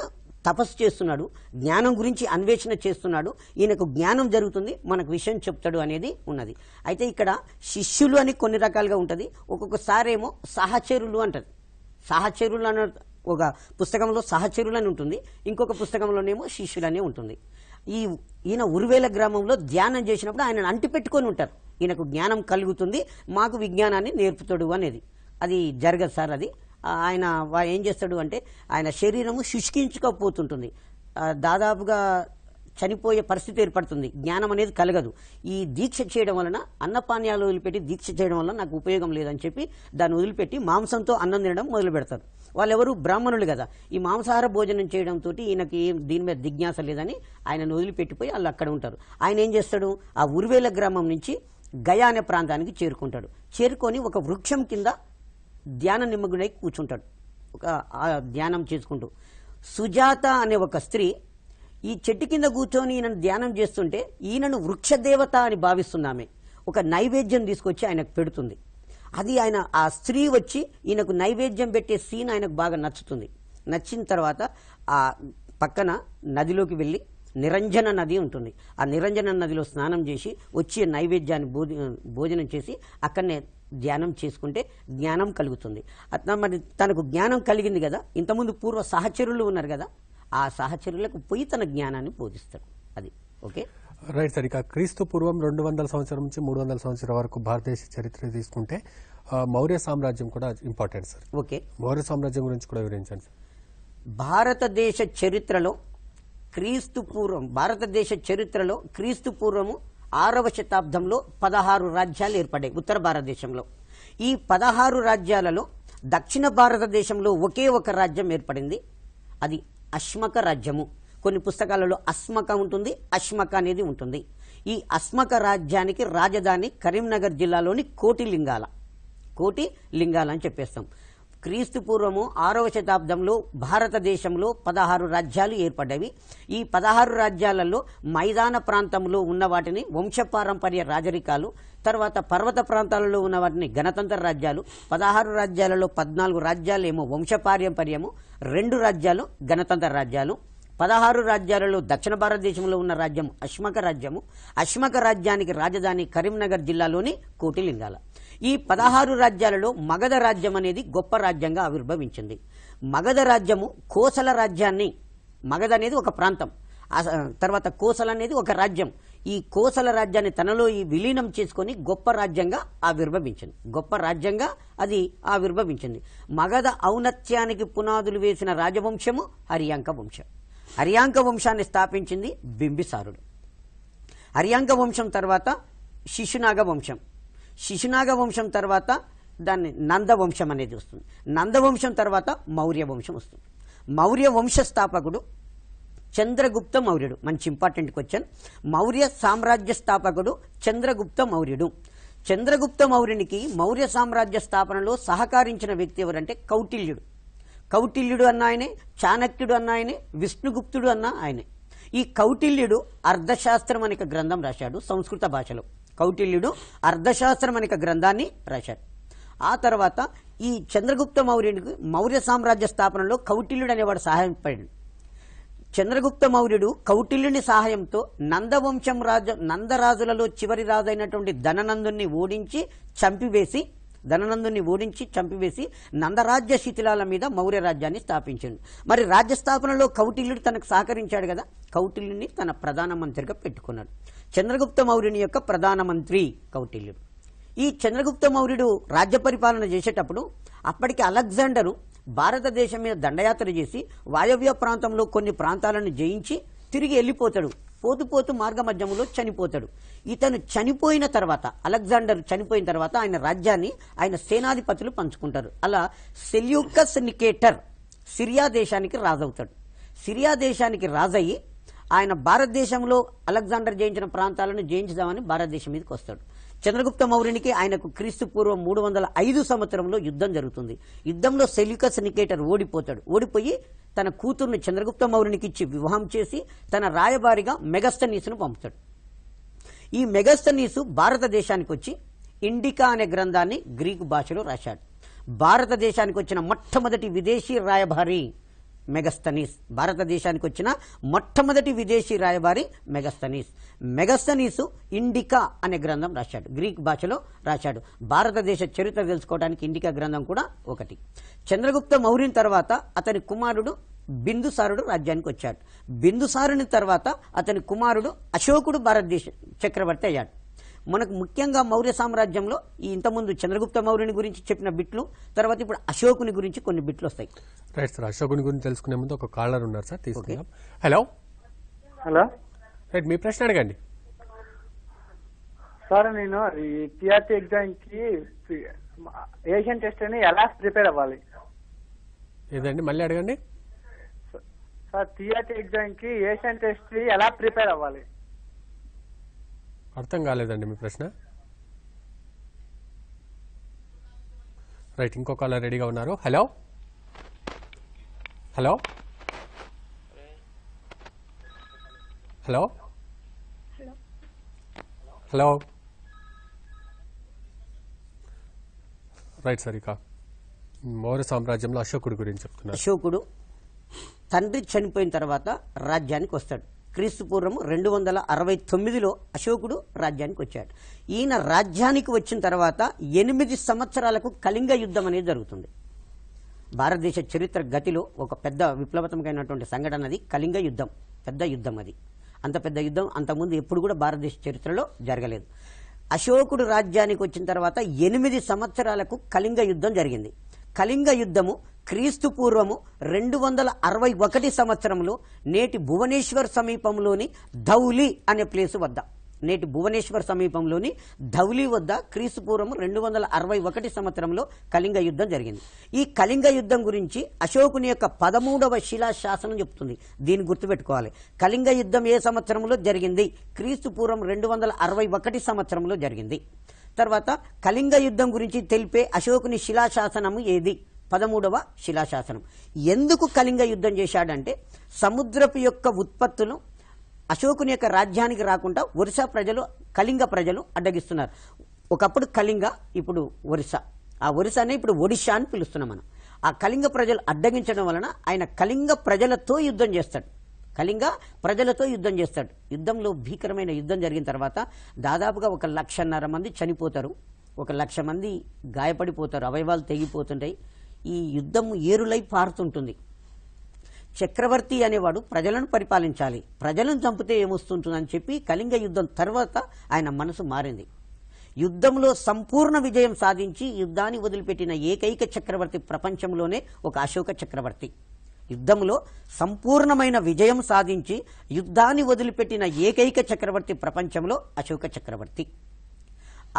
తపస్సు చేస్తున్నాడు జ్ఞానం గురించి అన్వేషణ చేస్తున్నాడు ఈయనకు జ్ఞానం జరుగుతుంది మనకు విషయం చెప్తాడు అనేది ఉన్నది అయితే ఇక్కడ శిష్యులు అని కొన్ని రకాలుగా ఉంటుంది ఒక్కొక్కసారి ఏమో సహచరులు అంటారు సహచరులు అన్న ఒక పుస్తకంలో సహచరులు అని ఉంటుంది ఇంకొక పుస్తకంలోనేమో శిష్యులనే ఉంటుంది ఈ ఈయన ఉరువేల గ్రామంలో ధ్యానం చేసినప్పుడు ఆయన అంటిపెట్టుకొని ఉంటారు ఈయనకు జ్ఞానం కలుగుతుంది మాకు విజ్ఞానాన్ని నేర్పుతాడు అనేది అది జరగదు సార్ అది ఆయన ఏం చేస్తాడు అంటే ఆయన శరీరము శుష్కించుకోపోతుంటుంది దాదాపుగా చనిపోయే పరిస్థితి ఏర్పడుతుంది జ్ఞానం అనేది కలగదు ఈ దీక్ష చేయడం వలన అన్నపానీయాలు వదిలిపెట్టి దీక్ష చేయడం వలన నాకు ఉపయోగం లేదని చెప్పి దాన్ని వదిలిపెట్టి మాంసంతో అన్నం తినడం మొదలు పెడతారు వాళ్ళెవరు బ్రాహ్మణులు కదా ఈ మాంసాహార భోజనం చేయడంతో ఈయనకి ఏం దీని మీద దిజ్ఞాస లేదని ఆయనను వదిలిపెట్టిపోయి వాళ్ళు అక్కడ ఉంటారు ఆయన ఏం చేస్తాడు ఆ ఉరువేల గ్రామం నుంచి గయా అనే ప్రాంతానికి చేరుకుంటాడు చేరుకొని ఒక వృక్షం కింద ధ్యాన నిమగ్గుడై కూర్చుంటాడు ఒక ధ్యానం చేసుకుంటూ సుజాత అనే ఒక స్త్రీ ఈ చెట్టు కింద కూర్చొని ఈయనను ధ్యానం చేస్తుంటే ఈయనను వృక్షదేవత అని భావిస్తున్నామే ఒక నైవేద్యం తీసుకొచ్చి ఆయనకు పెడుతుంది అది ఆయన ఆ స్త్రీ వచ్చి ఈయనకు నైవేద్యం పెట్టే సీన్ ఆయనకు బాగా నచ్చుతుంది నచ్చిన తర్వాత ఆ పక్కన నదిలోకి వెళ్ళి నిరంజన నది ఉంటుంది ఆ నిరంజన నదిలో స్నానం చేసి వచ్చే నైవేద్యాన్ని భోజనం చేసి అక్కడనే ధ్యానం చేసుకుంటే జ్ఞానం కలుగుతుంది అట్లా మరి తనకు జ్ఞానం కలిగింది కదా ఇంతకుముందు పూర్వ సహచరులు ఉన్నారు కదా ఆ సహచరులకు పోయి తన జ్ఞానాన్ని బోధిస్తాడు అది ఓకే రైట్ సార్ ఇక క్రీస్తు పూర్వం రెండు వందల సంవత్సరం నుంచి మూడు వందల సంవత్సరం వరకు భారతదేశ చరిత్ర తీసుకుంటే మౌర్య సామ్రాజ్యం కూడా ఇంపార్టెంట్ సార్ ఓకే మౌర్య సామ్రాజ్యం గురించి కూడా వివరించండి సార్ భారతదేశ చరిత్రలో క్రీస్తు పూర్వం భారతదేశ చరిత్రలో క్రీస్తు పూర్వము ఆరవ శతాబ్దంలో పదహారు రాజ్యాలు ఏర్పడాయి ఉత్తర భారతదేశంలో ఈ పదహారు రాజ్యాలలో దక్షిణ భారతదేశంలో ఒకే ఒక రాజ్యం ఏర్పడింది అది అశ్మక రాజ్యము కొన్ని పుస్తకాలలో అస్మక ఉంటుంది అశ్మక అనేది ఉంటుంది ఈ అస్మక రాజ్యానికి రాజధాని కరీంనగర్ జిల్లాలోని కోటి లింగాల కోటి లింగాల అని చెప్పేస్తాం క్రీస్తు పూర్వము ఆరవ శతాబ్దంలో భారతదేశంలో పదహారు రాజ్యాలు ఏర్పడ్డవి ఈ పదహారు రాజ్యాలలో మైదాన ప్రాంతంలో ఉన్న వాటిని వంశపారంపర్య రాజరికాలు తర్వాత పర్వత ప్రాంతాలలో ఉన్న వాటిని గణతంత్ర రాజ్యాలు పదహారు రాజ్యాలలో పద్నాలుగు రాజ్యాలు ఏమో వంశపారంపర్యము రెండు రాజ్యాలు గణతంత్ర రాజ్యాలు పదహారు రాజ్యాలలో దక్షిణ భారతదేశంలో ఉన్న రాజ్యం అశ్మక రాజ్యము అశ్మక రాజ్యానికి రాజధాని కరీంనగర్ జిల్లాలోని కోటిలింగాల ఈ పదహారు రాజ్యాలలో మగధ రాజ్యం అనేది గొప్ప రాజ్యంగా ఆవిర్భవించింది మగధ రాజ్యము కోసల రాజ్యాన్ని మగధ అనేది ఒక ప్రాంతం తర్వాత కోసల అనేది ఒక రాజ్యం ఈ కోసల రాజ్యాన్ని తనలో ఈ విలీనం చేసుకొని గొప్ప రాజ్యంగా ఆవిర్భవించింది గొప్ప రాజ్యంగా అది ఆవిర్భవించింది మగధ ఔన్నత్యానికి పునాదులు వేసిన రాజవంశము హరియాంక వంశం హరియాంక వంశాన్ని స్థాపించింది బింబిసారుడు హరియాంక వంశం తర్వాత శిశునాగ వంశం శిశునాగ వంశం తర్వాత దాన్ని నందవంశం అనేది వస్తుంది నందవంశం తర్వాత మౌర్య వంశం వస్తుంది మౌర్య వంశ స్థాపకుడు చంద్రగుప్త మౌర్యుడు మంచి ఇంపార్టెంట్ క్వశ్చన్ మౌర్య సామ్రాజ్య స్థాపకుడు చంద్రగుప్త మౌర్యుడు చంద్రగుప్త మౌర్యునికి మౌర్య సామ్రాజ్య స్థాపనలో సహకరించిన వ్యక్తి ఎవరంటే కౌటిల్యుడు కౌటిల్యుడు అన్న ఆయనే చాణక్యుడు అన్న ఆయనే విష్ణుగుప్తుడు అన్న ఆయనే ఈ కౌటిల్యుడు అర్థశాస్త్రం అనే గ్రంథం రాశాడు సంస్కృత భాషలో కౌటిల్యుడు అర్ధశాస్త్రం అనే గ్రంథాన్ని రాశాడు ఆ తర్వాత ఈ చంద్రగుప్త మౌర్యుడికి మౌర్య సామ్రాజ్య స్థాపనలో కౌటిల్యుడు అనేవాడు పడి చంద్రగుప్త మౌర్యుడు కౌటిల్యుని సహాయంతో నందవంశం రాజు నందరాజులలో చివరి రాజు అయినటువంటి ధననందుని ఓడించి చంపివేసి ధననందుని ఓడించి చంపివేసి నందరాజ్య శిథిలాల మీద మౌర్య రాజ్యాన్ని స్థాపించాడు మరి రాజ్య స్థాపనలో కౌటిల్యుడు తనకు సహకరించాడు కదా కౌటిల్యుని తన ప్రధానమంత్రిగా పెట్టుకున్నాడు చంద్రగుప్త మౌర్యుని యొక్క ప్రధానమంత్రి కౌటిల్యుడు ఈ చంద్రగుప్త మౌర్యుడు రాజ్య పరిపాలన చేసేటప్పుడు అప్పటికి అలెగ్జాండరు భారతదేశం మీద దండయాత్ర చేసి వాయవ్య ప్రాంతంలో కొన్ని ప్రాంతాలను జయించి తిరిగి వెళ్ళిపోతాడు పోతు పోతు మార్గమధ్యంలో చనిపోతాడు ఇతను చనిపోయిన తర్వాత అలెగ్జాండర్ చనిపోయిన తర్వాత ఆయన రాజ్యాన్ని ఆయన సేనాధిపతులు పంచుకుంటారు అలా సెల్యూకస్ నికేటర్ సిరియా దేశానికి రాజవుతాడు సిరియా దేశానికి రాజయ్యి ఆయన భారతదేశంలో అలెగ్జాండర్ జయించిన ప్రాంతాలను జయించుదామని భారతదేశం మీదకి వస్తాడు చంద్రగుప్త మౌర్యునికి ఆయనకు క్రీస్తు పూర్వం మూడు వందల ఐదు సంవత్సరంలో యుద్ధం జరుగుతుంది యుద్ధంలో సెల్యుకస్ నికేటర్ ఓడిపోతాడు ఓడిపోయి తన కూతుర్ని చంద్రగుప్త మౌర్యునికి ఇచ్చి వివాహం చేసి తన రాయబారిగా మెగస్తనీసును పంపుతాడు ఈ మెగస్తనీసు భారతదేశానికి వచ్చి ఇండికా అనే గ్రంథాన్ని గ్రీకు భాషలో రాశాడు భారతదేశానికి వచ్చిన మొట్టమొదటి విదేశీ రాయబారి మెగస్తనీస్ భారతదేశానికి వచ్చిన మొట్టమొదటి విదేశీ రాయబారి మెగస్తనీస్ మెగస్తనీసు ఇండికా అనే గ్రంథం రాశాడు గ్రీక్ భాషలో రాశాడు భారతదేశ చరిత్ర తెలుసుకోవడానికి ఇండికా గ్రంథం కూడా ఒకటి చంద్రగుప్త మౌర్యం తర్వాత అతని కుమారుడు బిందుసారుడు రాజ్యానికి వచ్చాడు బిందుసారుని తర్వాత అతని కుమారుడు అశోకుడు భారతదేశ చక్రవర్తి అయ్యాడు మనకు ముఖ్యంగా మౌర్య సామ్రాజ్యంలో ఈ ఇంతకుముందు చంద్రగుప్త మౌర్యుని గురించి చెప్పిన బిట్లు తర్వాత ఇప్పుడు అశోకుని గురించి కొన్ని బిట్లు వస్తాయి రైట్ సార్ అశోకుని గురించి తెలుసుకునే ముందు ఒక కాలర్ ఉన్నారు సార్ తీసుకుందాం హలో హలో రైట్ మీ ప్రశ్న అడగండి సార్ నేను టీఆర్టీ ఎగ్జామ్ కి ఏషియన్ టెస్ట్ అని ఎలా ప్రిపేర్ అవ్వాలి ఏదండి మళ్ళీ అడగండి సార్ టీఆర్టీ ఎగ్జామ్ కి ఏషియన్ టెస్ట్ ఎలా ప్రిపేర్ అవ్వాలి అర్థం కాలేదండి మీ ప్రశ్న రైట్ ఇంకో కాలర్ రెడీగా ఉన్నారు hello hello hello hello right Sarika Maurya సామ్రాజ్యంలో అశోకుడు గురించి చెప్తున్నారు అశోకుడు తండ్రి చనిపోయిన తర్వాత రాజ్యానికి వస్తాడు క్రీస్తుపూర్వము రెండు వందల అరవై తొమ్మిదిలో అశోకుడు రాజ్యానికి వచ్చాడు ఈయన రాజ్యానికి వచ్చిన తర్వాత ఎనిమిది సంవత్సరాలకు కళింగ యుద్ధం అనేది జరుగుతుంది భారతదేశ చరిత్ర గతిలో ఒక పెద్ద విప్లవతమైనటువంటి సంఘటన అది కళింగ యుద్ధం పెద్ద యుద్ధం అది అంత పెద్ద యుద్ధం అంతకుముందు ఎప్పుడు కూడా భారతదేశ చరిత్రలో జరగలేదు అశోకుడు రాజ్యానికి వచ్చిన తర్వాత ఎనిమిది సంవత్సరాలకు కళింగ యుద్ధం జరిగింది కళింగ యుద్ధము క్రీస్తు పూర్వము రెండు వందల అరవై ఒకటి సంవత్సరంలో నేటి భువనేశ్వర్ సమీపంలోని ధౌలి అనే ప్లేసు వద్ద నేటి భువనేశ్వర్ సమీపంలోని ధౌలి వద్ద క్రీస్తు పూర్వము రెండు వందల అరవై ఒకటి సంవత్సరంలో కళింగ యుద్ధం జరిగింది ఈ కళింగ యుద్ధం గురించి అశోకుని యొక్క పదమూడవ శిలా శాసనం చెప్తుంది దీన్ని గుర్తుపెట్టుకోవాలి కళింగ యుద్ధం ఏ సంవత్సరంలో జరిగింది క్రీస్తు పూర్వం రెండు వందల అరవై ఒకటి సంవత్సరంలో జరిగింది తర్వాత కళింగ యుద్ధం గురించి తెలిపే అశోకుని శిలాశాసనము ఏది పదమూడవ శిలాశాసనం ఎందుకు కళింగ యుద్ధం చేశాడంటే సముద్రపు యొక్క ఉత్పత్తులు అశోకుని యొక్క రాజ్యానికి రాకుండా ఒరిస్సా ప్రజలు కళింగ ప్రజలు అడ్డగిస్తున్నారు ఒకప్పుడు కళింగ ఇప్పుడు ఒరిస్సా ఆ ఒరిస్సానే ఇప్పుడు ఒడిషా అని పిలుస్తున్నాం మనం ఆ కళింగ ప్రజలు అడ్డగించడం వలన ఆయన కళింగ ప్రజలతో యుద్ధం చేస్తాడు కళింగ ప్రజలతో యుద్ధం చేస్తాడు యుద్ధంలో భీకరమైన యుద్ధం జరిగిన తర్వాత దాదాపుగా ఒక లక్షన్నర మంది చనిపోతారు ఒక లక్ష మంది గాయపడిపోతారు అవయవాలు తెగిపోతుంటాయి ఈ యుద్ధం ఏరులై పారుతుంటుంది చక్రవర్తి అనేవాడు ప్రజలను పరిపాలించాలి ప్రజలను చంపితే ఏమొస్తుంటుందని చెప్పి కళింగ యుద్ధం తర్వాత ఆయన మనసు మారింది యుద్ధంలో సంపూర్ణ విజయం సాధించి యుద్ధాన్ని వదిలిపెట్టిన ఏకైక చక్రవర్తి ప్రపంచంలోనే ఒక అశోక చక్రవర్తి యుద్ధంలో సంపూర్ణమైన విజయం సాధించి యుద్ధాన్ని వదిలిపెట్టిన ఏకైక చక్రవర్తి ప్రపంచంలో అశోక చక్రవర్తి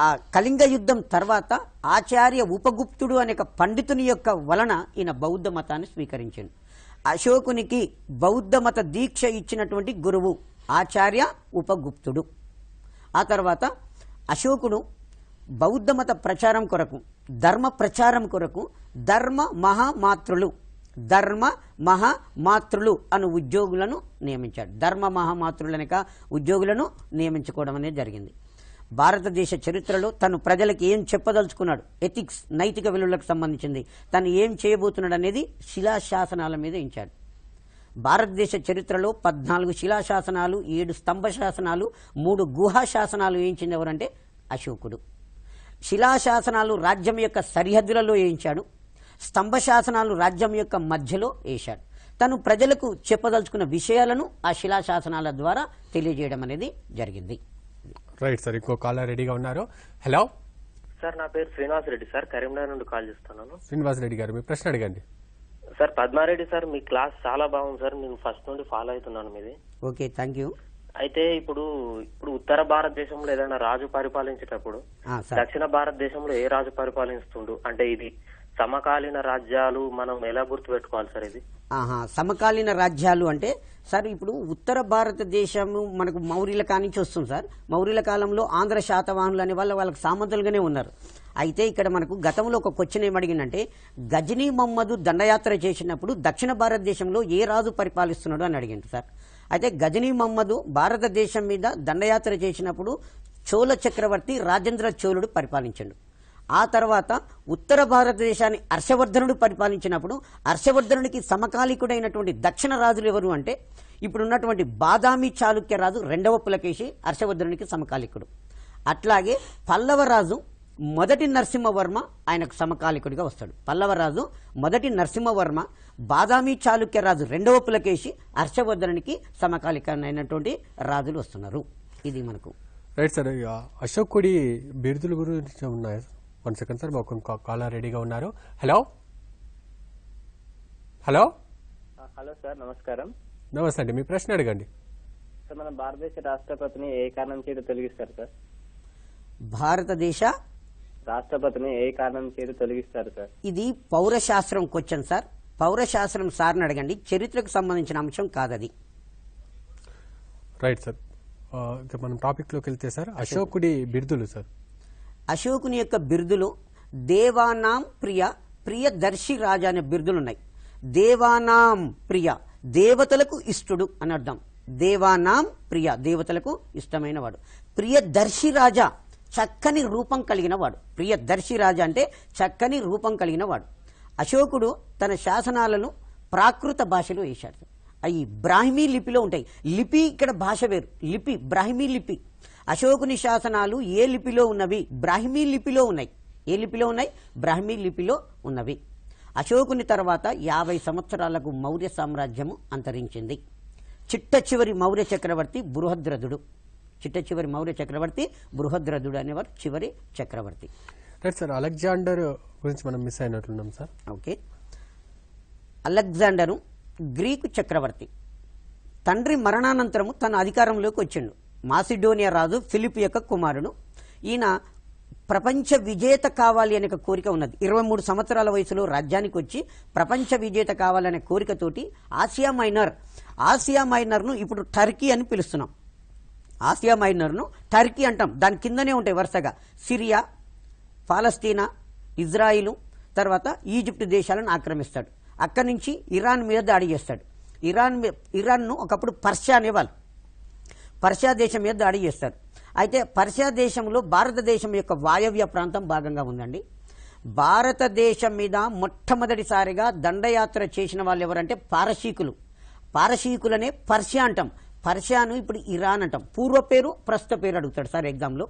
ఆ కళింగ యుద్ధం తర్వాత ఆచార్య ఉపగుప్తుడు అనే పండితుని యొక్క వలన ఈయన బౌద్ధ మతాన్ని స్వీకరించాడు అశోకునికి బౌద్ధ మత దీక్ష ఇచ్చినటువంటి గురువు ఆచార్య ఉపగుప్తుడు ఆ తర్వాత అశోకుడు బౌద్ధ మత ప్రచారం కొరకు ధర్మ ప్రచారం కొరకు ధర్మ మహామాతృలు ధర్మ మహామాతృలు అను ఉద్యోగులను నియమించాడు ధర్మ మహామాతృలనిక ఉద్యోగులను నియమించుకోవడం అనేది జరిగింది భారతదేశ చరిత్రలో తను ప్రజలకు ఏం చెప్పదలుచుకున్నాడు ఎథిక్స్ నైతిక విలువలకు సంబంధించింది తను ఏం చేయబోతున్నాడు అనేది శిలాశాసనాల మీద ఇచ్చాడు భారతదేశ చరిత్రలో పద్నాలుగు శిలాశాసనాలు ఏడు స్తంభ శాసనాలు మూడు గుహా శాసనాలు వేయించింది ఎవరంటే అశోకుడు శిలాశాసనాలు రాజ్యం యొక్క సరిహద్దులలో వేయించాడు స్తంభ శాసనాలు రాజ్యం యొక్క మధ్యలో వేశాడు తను ప్రజలకు చెప్పదలుచుకున్న విషయాలను ఆ శిలాశాసనాల ద్వారా తెలియజేయడం అనేది జరిగింది రైట్ సార్ ఇంకో కాల రెడీగా ఉన్నారు హలో సార్ నా పేరు శ్రీనివాస్ రెడ్డి సార్ కరీంనగర్ నుండి కాల్ చేస్తున్నాను శ్రీనివాస్ రెడ్డి గారు మీ ప్రశ్న అడగండి సార్ పద్మారెడ్డి సార్ మీ క్లాస్ చాలా బాగుంది సార్ నేను ఫస్ట్ నుండి ఫాలో అవుతున్నాను మీది ఓకే థ్యాంక్ యూ అయితే ఇప్పుడు ఇప్పుడు ఉత్తర భారతదేశంలో ఏదైనా రాజు పరిపాలించేటప్పుడు దక్షిణ భారతదేశంలో ఏ రాజు పరిపాలిస్తుండు అంటే ఇది సమకాలీన రాజ్యాలు మనం ఎలా గుర్తు పెట్టుకోవాలి సార్ ఇది ఆహా సమకాలీన రాజ్యాలు అంటే సార్ ఇప్పుడు ఉత్తర భారతదేశము మనకు మౌర్యుల కానించి వస్తుంది సార్ మౌర్యుల కాలంలో ఆంధ్ర శాతవాహనులు అనే వాళ్ళ వాళ్ళకి సామంతులుగానే ఉన్నారు అయితే ఇక్కడ మనకు గతంలో ఒక క్వశ్చన్ ఏమడిగిందంటే గజనీ మహమ్మదు దండయాత్ర చేసినప్పుడు దక్షిణ భారతదేశంలో ఏ రాజు పరిపాలిస్తున్నాడు అని అడిగింది సార్ అయితే గజనీ మహమ్మదు భారతదేశం మీద దండయాత్ర చేసినప్పుడు చోళ చక్రవర్తి రాజేంద్ర చోళుడు పరిపాలించాడు ఆ తర్వాత ఉత్తర భారతదేశాన్ని హర్షవర్ధనుడు పరిపాలించినప్పుడు హర్షవర్ధనుడికి సమకాలికుడైనటువంటి దక్షిణ రాజులు ఎవరు అంటే ఇప్పుడున్నటువంటి బాదామి చాళుక్య రాజు రెండవ పులకేశి హర్షవర్ధనుడికి సమకాలికుడు అట్లాగే పల్లవరాజు మొదటి నరసింహవర్మ ఆయనకు సమకాలికుడిగా వస్తాడు పల్లవరాజు మొదటి నరసింహవర్మ బాదామి చాళుక్య రాజు రెండవ పులకేశి హర్షవర్ధనుడికి సమకాలికనైనటువంటి రాజులు వస్తున్నారు ఇది మనకు రైట్ సార్ అశోకుడి బిరుదుల గురించి ఉన్నాయి వన్ సెకండ్ సార్ మాకు కాలర్ రెడీగా ఉన్నారు హలో హలో హలో సార్ నమస్కారం నమస్తే అండి మీ ప్రశ్న అడగండి సార్ మన భారతదేశ రాష్ట్రపతిని ఏ కారణం చేత తొలగిస్తారు సార్ భారతదేశ రాష్ట్రపతిని ఏ కారణం చేత తొలగిస్తారు సార్ ఇది పౌరశాస్త్రం క్వశ్చన్ సార్ పౌరశాస్త్రం సార్ని అడగండి చరిత్రకు సంబంధించిన అంశం కాదది రైట్ సార్ మనం టాపిక్లోకి వెళ్తే సార్ అశోకుడి బిర్దులు సార్ అశోకుని యొక్క బిరుదులు దేవానాం ప్రియ ప్రియదర్శి రాజా అనే బిరుదులు ఉన్నాయి దేవానాం ప్రియ దేవతలకు ఇష్టడు అని అర్థం దేవానాం ప్రియ దేవతలకు ఇష్టమైన వాడు ప్రియదర్శి రాజా చక్కని రూపం కలిగిన వాడు ప్రియదర్శి రాజా అంటే చక్కని రూపం కలిగిన వాడు అశోకుడు తన శాసనాలను ప్రాకృత భాషలో వేశాడు అవి బ్రాహ్మీ లిపిలో ఉంటాయి లిపి ఇక్కడ భాష వేరు లిపి బ్రాహ్మీ లిపి అశోకుని శాసనాలు ఏ లిపిలో ఉన్నవి బ్రాహ్మీ లిపిలో ఉన్నాయి ఏ లిపిలో ఉన్నాయి బ్రాహ్మీ లిపిలో ఉన్నవి అశోకుని తర్వాత యాభై సంవత్సరాలకు మౌర్య సామ్రాజ్యము అంతరించింది చిట్ట చివరి మౌర్య చక్రవర్తి బృహద్రథుడు చిట్ట చివరి మౌర్య చక్రవర్తి బృహద్రథుడు అనేవారు చివరి చక్రవర్తి సార్ అలెగ్జాండర్ గురించి మనం మిస్ అయినట్లున్నాం సార్ ఓకే అలెగ్జాండరు గ్రీకు చక్రవర్తి తండ్రి మరణానంతరము తన అధికారంలోకి వచ్చిండు మాసిడోనియా రాజు ఫిలిప్ యొక్క కుమారుడు ఈయన ప్రపంచ విజేత కావాలి అనే కోరిక ఉన్నది ఇరవై మూడు సంవత్సరాల వయసులో రాజ్యానికి వచ్చి ప్రపంచ విజేత కావాలనే కోరికతోటి ఆసియా మైనర్ ఆసియా మైనర్ను ఇప్పుడు టర్కీ అని పిలుస్తున్నాం ఆసియా మైనర్ను టర్కీ అంటాం దాని కిందనే ఉంటాయి వరుసగా సిరియా పాలస్తీనా ఇజ్రాయిలు తర్వాత ఈజిప్ట్ దేశాలను ఆక్రమిస్తాడు అక్కడి నుంచి ఇరాన్ మీద దాడి చేస్తాడు ఇరాన్ ఇరాన్ను ఒకప్పుడు పర్షియా అనేవాళ్ళు పర్షియా దేశం మీద దాడి చేస్తారు అయితే పర్షియా దేశంలో భారతదేశం యొక్క వాయవ్య ప్రాంతం భాగంగా ఉందండి భారతదేశం మీద మొట్టమొదటిసారిగా దండయాత్ర చేసిన వాళ్ళు ఎవరంటే పారశీకులు పారశీకులనే పర్షియా అంటాం పర్షియాను ఇప్పుడు ఇరాన్ అంటాం పూర్వ పేరు ప్రస్తుత పేరు అడుగుతాడు సార్ ఎగ్జామ్లో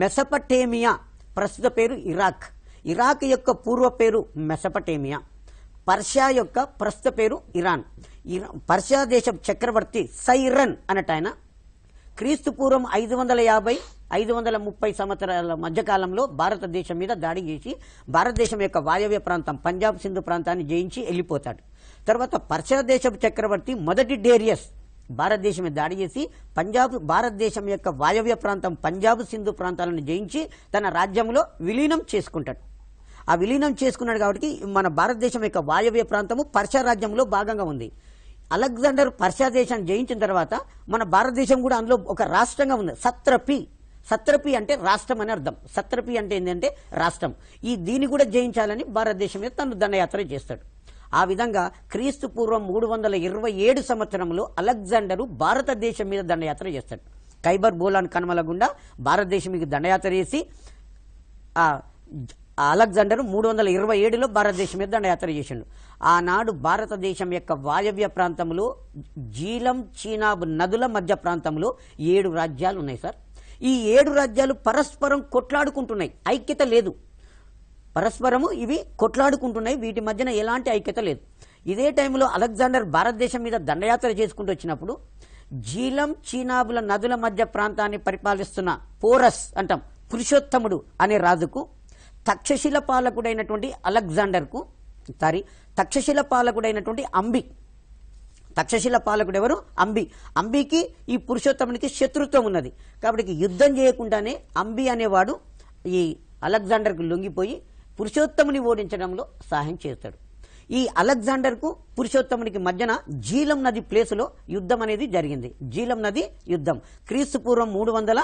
మెసపటేమియా ప్రస్తుత పేరు ఇరాక్ ఇరాక్ యొక్క పూర్వ పేరు మెసపటేమియా పర్షియా యొక్క ప్రస్తుత పేరు ఇరాన్ పర్షియా దేశం చక్రవర్తి సైరన్ అనట ఆయన క్రీస్తు పూర్వం ఐదు వందల యాభై ఐదు వందల ముప్పై సంవత్సరాల మధ్యకాలంలో భారతదేశం మీద దాడి చేసి భారతదేశం యొక్క వాయవ్య ప్రాంతం పంజాబ్ సింధు ప్రాంతాన్ని జయించి వెళ్ళిపోతాడు తర్వాత పర్షియా దేశపు చక్రవర్తి మొదటి డేరియస్ భారతదేశం మీద దాడి చేసి పంజాబ్ భారతదేశం యొక్క వాయవ్య ప్రాంతం పంజాబ్ సింధు ప్రాంతాలను జయించి తన రాజ్యంలో విలీనం చేసుకుంటాడు ఆ విలీనం చేసుకున్నాడు కాబట్టి మన భారతదేశం యొక్క వాయవ్య ప్రాంతము పర్షియా రాజ్యంలో భాగంగా ఉంది అలెగ్జాండర్ పర్షియా దేశాన్ని జయించిన తర్వాత మన భారతదేశం కూడా అందులో ఒక రాష్ట్రంగా ఉంది సత్రపి సత్రపి అంటే రాష్ట్రం అని అర్థం సత్రపి అంటే ఏంటంటే రాష్ట్రం ఈ దీన్ని కూడా జయించాలని భారతదేశం మీద తను దండయాత్ర చేస్తాడు ఆ విధంగా క్రీస్తు పూర్వం మూడు వందల ఇరవై ఏడు సంవత్సరంలో అలెగ్జాండరు భారతదేశం మీద దండయాత్ర చేస్తాడు ఖైబర్ బోలాన్ కనుమల గుండా భారతదేశం మీద దండయాత్ర చేసి అలెగ్జాండర్ మూడు వందల ఇరవై ఏడులో భారతదేశం మీద దండయాత్ర చేసిండు ఆనాడు భారతదేశం యొక్క వాయవ్య ప్రాంతంలో జీలం చీనాబ్ నదుల మధ్య ప్రాంతంలో ఏడు రాజ్యాలు ఉన్నాయి సార్ ఈ ఏడు రాజ్యాలు పరస్పరం కొట్లాడుకుంటున్నాయి ఐక్యత లేదు పరస్పరము ఇవి కొట్లాడుకుంటున్నాయి వీటి మధ్యన ఎలాంటి ఐక్యత లేదు ఇదే టైంలో అలెగ్జాండర్ భారతదేశం మీద దండయాత్ర చేసుకుంటూ వచ్చినప్పుడు జీలం చీనాబుల నదుల మధ్య ప్రాంతాన్ని పరిపాలిస్తున్న పోరస్ అంటాం పురుషోత్తముడు అనే రాజుకు తక్షశిల పాలకుడైనటువంటి అలెగ్జాండర్కు సారీ తక్షశిల పాలకుడైనటువంటి అంబి తక్షశిల పాలకుడు ఎవరు అంబి అంబికి ఈ పురుషోత్తమునికి శత్రుత్వం ఉన్నది కాబట్టి యుద్ధం చేయకుండానే అంబి అనేవాడు ఈ అలెగ్జాండర్కు లొంగిపోయి పురుషోత్తముని ఓడించడంలో సహాయం చేస్తాడు ఈ అలెగ్జాండర్కు పురుషోత్తమునికి మధ్యన జీలం నది ప్లేసులో యుద్ధం అనేది జరిగింది జీలం నది యుద్ధం క్రీస్తుపూర్వం మూడు వందల